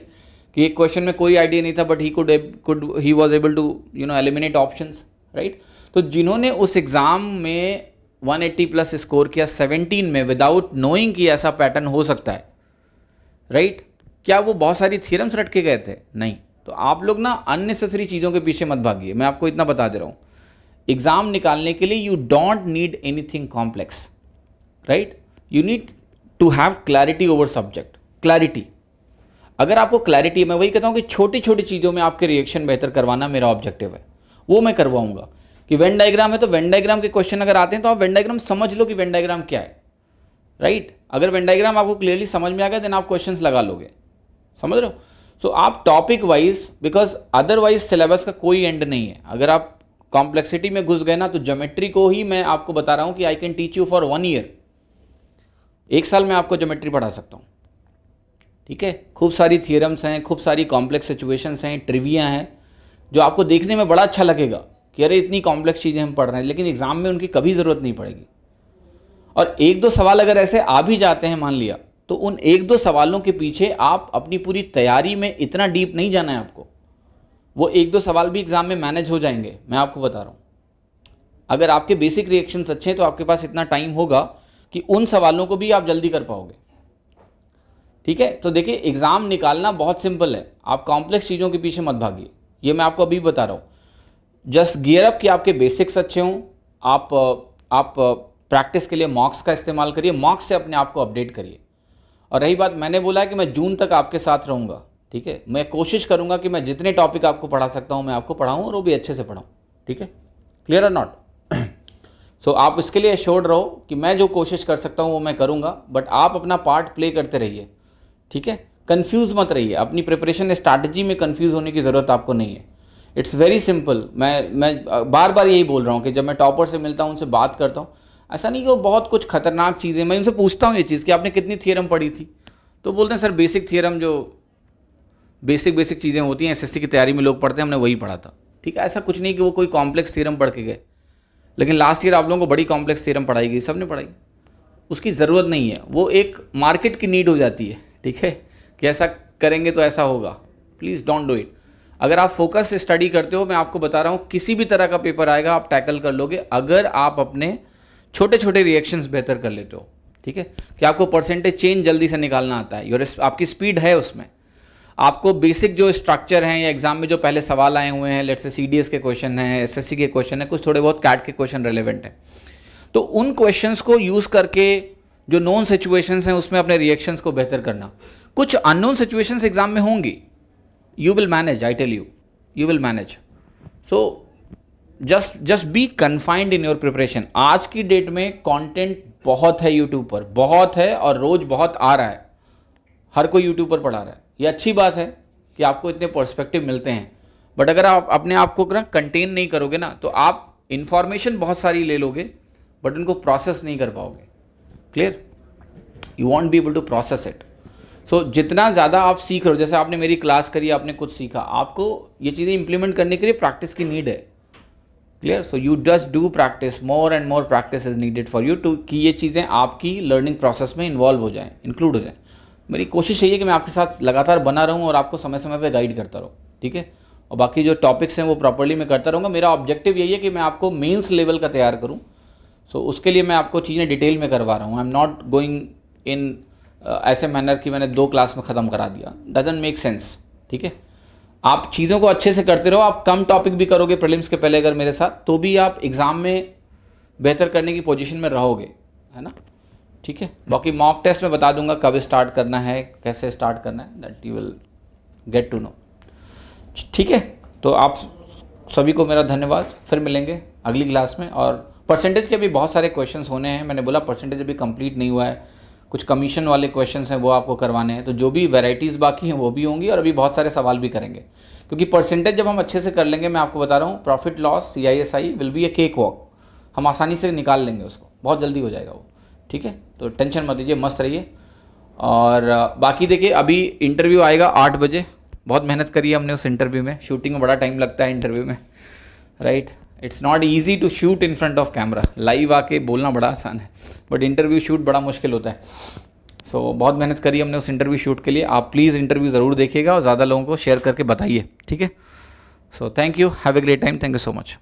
कि एक क्वेश्चन में कोई आइडिया नहीं था but he could could he was able to you know eliminate option right तो जिन्होंने उस एग्ज़ाम में 180 प्लस स्कोर किया 17 में विदाउट नोइंग कि ऐसा पैटर्न हो सकता है राइट right? क्या वो बहुत सारी थियरम्स रट के गए थे नहीं तो आप लोग ना अननेसेसरी चीज़ों के पीछे मत भागिए मैं आपको इतना बता दे रहा हूँ एग्ज़ाम निकालने के लिए you don't need anything complex right you need to have clarity over subject clarity अगर आपको क्लैरिटी मैं वही कहता हूँ कि छोटी छोटी चीज़ों में आपके रिएक्शन बेहतर करवाना मेरा ऑब्जेक्टिव है वो मैं करवाऊंगा कि वेन डायग्राम है तो वेन डायग्राम के क्वेश्चन अगर आते हैं तो आप वेन डायग्राम समझ लो कि वेन डायग्राम क्या है राइट right? अगर वेन डायग्राम आपको क्लियरली समझ में आ गया देन आप क्वेश्चन लगा लोगे समझ रहे हो सो आप topic wise because otherwise syllabus का कोई एंड नहीं है अगर आप कॉम्प्लेक्सिटी में घुस गए ना तो ज्योमेट्री को ही मैं आपको बता रहा हूँ कि I can teach you for one year एक साल में आपको ज्योमेट्री पढ़ा सकता हूँ ठीक है खूब सारी थियरम्स हैं खूब सारी कॉम्प्लेक्स सिचुएशंस हैं ट्रिविया हैं जो आपको देखने में बड़ा अच्छा लगेगा कि अरे इतनी कॉम्प्लेक्स चीज़ें हम पढ़ रहे हैं लेकिन एग्ज़ाम में उनकी कभी ज़रूरत नहीं पड़ेगी और एक दो सवाल अगर ऐसे आ भी जाते हैं मान लिया तो उन एक दो सवालों के पीछे आप अपनी पूरी तैयारी में इतना डीप नहीं जाना है आपको वो एक दो सवाल भी एग्ज़ाम में मैनेज हो जाएंगे मैं आपको बता रहा हूँ अगर आपके बेसिक रिएक्शंस अच्छे हैं तो आपके पास इतना टाइम होगा कि उन सवालों को भी आप जल्दी कर पाओगे ठीक है तो देखिए एग्ज़ाम निकालना बहुत सिंपल है आप कॉम्प्लेक्स चीज़ों के पीछे मत भागिए ये मैं आपको अभी बता रहा हूँ जस्ट गियर अप कि आपके बेसिक्स अच्छे हों आप आप प्रैक्टिस के लिए मॉक्स का इस्तेमाल करिए मॉक्स से अपने आप को अपडेट करिए और रही बात मैंने बोला है कि मैं जून तक आपके साथ रहूँगा ठीक है मैं कोशिश करूँगा कि मैं जितने टॉपिक आपको पढ़ा सकता हूँ मैं आपको पढ़ाऊँ और वो भी अच्छे से पढ़ाऊँ ठीक है क्लियर आर नॉट सो आप इसके लिए एश्योर्ड रहो कि मैं जो कोशिश कर सकता हूँ वो मैं करूँगा बट आप अपना पार्ट प्ले करते रहिए ठीक है कन्फ्यूज़ मत रहिए अपनी प्रिपरेशन स्ट्रैटेजी में कन्फ्यूज़ होने की ज़रूरत आपको नहीं है इट्स वेरी सिंपल मैं मैं बार बार यही बोल रहा हूँ कि जब मैं टॉपर से मिलता हूँ उनसे बात करता हूँ ऐसा नहीं कि वो बहुत कुछ खतरनाक चीज़ें मैं उनसे पूछता हूँ ये चीज़ कि आपने कितनी थियरम पढ़ी थी तो बोलते हैं सर बेसिक थियरम जो बेसिक बेसिक चीज़ें होती हैं एसएससी की तैयारी में लोग पढ़ते हैं हमने वही पढ़ा था ठीक है ऐसा कुछ नहीं कि वो कोई कॉम्प्लेक्स थियरम पढ़ के गए लेकिन लास्ट ईयर आप लोगों को बड़ी कॉम्प्लेक्स थियरम पढ़ाई गई सब ने पढ़ाई उसकी ज़रूरत नहीं है वो एक मार्केट की नीड हो जाती है ठीक है कि ऐसा करेंगे तो ऐसा होगा प्लीज़ डोंट डू इट अगर आप फोकस स्टडी करते हो मैं आपको बता रहा हूँ किसी भी तरह का पेपर आएगा आप टैकल कर लोगे अगर आप अपने छोटे छोटे रिएक्शंस बेहतर कर लेते हो ठीक है कि आपको परसेंटेज चेंज जल्दी से निकालना आता है योर आपकी स्पीड है उसमें आपको बेसिक जो स्ट्रक्चर हैं या एग्जाम में जो पहले सवाल आए हुए हैं लेट्स से सी के क्वेश्चन हैं एसएससी के क्वेश्चन हैं कुछ थोड़े बहुत कैट के क्वेश्चन रेलिवेंट हैं तो उन क्वेश्चंस को यूज़ करके जो नॉन सिचुएशंस हैं उसमें अपने रिएक्शंस को बेहतर करना कुछ अननोन सिचुएशंस एग्जाम में होंगी you will manage I tell you you will manage so just just be confined in your preparation आज की डेट में कंटेंट बहुत है यूट्यूब पर बहुत है और रोज़ बहुत आ रहा है हर कोई यूट्यूब पर पढ़ा रहा है ये अच्छी बात है कि आपको इतने पर्सपेक्टिव मिलते हैं बट अगर आप अपने आप को ना कंटेन नहीं करोगे ना तो आप इन्फॉर्मेशन बहुत सारी ले लोगे बट उनको प्रोसेस नहीं कर पाओगे clear you won't be able to process it so जितना ज़्यादा आप सीख रहे हो जैसे आपने मेरी क्लास करी आपने कुछ सीखा आपको ये चीज़ें इंप्लीमेंट करने के लिए प्रैक्टिस की नीड है clear so you just do practice more and more practice is needed for you too कि ये चीज़ें आपकी लर्निंग प्रोसेस में इन्वॉल्व हो जाएं इंक्लूड हो जाएं मेरी कोशिश यही है कि मैं आपके साथ लगातार बना रहूँ और आपको समय समय पर गाइड करता रहूँ ठीक है और बाकी जो टॉपिक्स हैं वो प्रॉपरली मैं करता रहूँगा मेरा ऑब्जेक्टिव यही है कि मैं आपको मेन्स लेवल का तैयार करूँ सो so, उसके लिए मैं आपको चीज़ें डिटेल में करवा रहा हूँ I am not going in ऐसे मैनर कि मैंने दो क्लास में ख़त्म करा दिया डजेंट मेक सेंस ठीक है आप चीज़ों को अच्छे से करते रहो आप कम टॉपिक भी करोगे प्रीलिम्स के पहले अगर मेरे साथ तो भी आप एग्ज़ाम में बेहतर करने की पोजीशन में रहोगे है ना ठीक है बाकी मॉक टेस्ट में बता दूंगा कब स्टार्ट करना है कैसे स्टार्ट करना है that you will get to know ठीक है तो आप सभी को मेरा धन्यवाद फिर मिलेंगे अगली क्लास में और परसेंटेज के भी बहुत सारे क्वेश्चंस होने हैं मैंने बोला परसेंटेज अभी कंप्लीट नहीं हुआ है कुछ कमीशन वाले क्वेश्चन हैं वो आपको करवाने हैं तो जो भी वेराइटीज़ बाकी हैं वो भी होंगी और अभी बहुत सारे सवाल भी करेंगे क्योंकि परसेंटेज जब हम अच्छे से कर लेंगे मैं आपको बता रहा हूँ profit loss C I S I will be a cake walk हम आसानी से निकाल लेंगे उसको बहुत जल्दी हो जाएगा वो ठीक है तो टेंशन मत लीजिए मस्त रहिए और बाकी देखिए अभी इंटरव्यू आएगा आठ बजे बहुत मेहनत करी है हमने उस इंटरव्यू में शूटिंग में बड़ा टाइम लगता है इंटरव्यू में right it's not easy to shoot in front of camera live आके बोलना बड़ा आसान है बट इंटरव्यू शूट बड़ा मुश्किल होता है सो so, बहुत मेहनत करी हमने उस इंटरव्यू शूट के लिए आप प्लीज़ इंटरव्यू ज़रूर देखिएगा और ज़्यादा लोगों को शेयर करके बताइए ठीक है so thank you have a great time thank you so much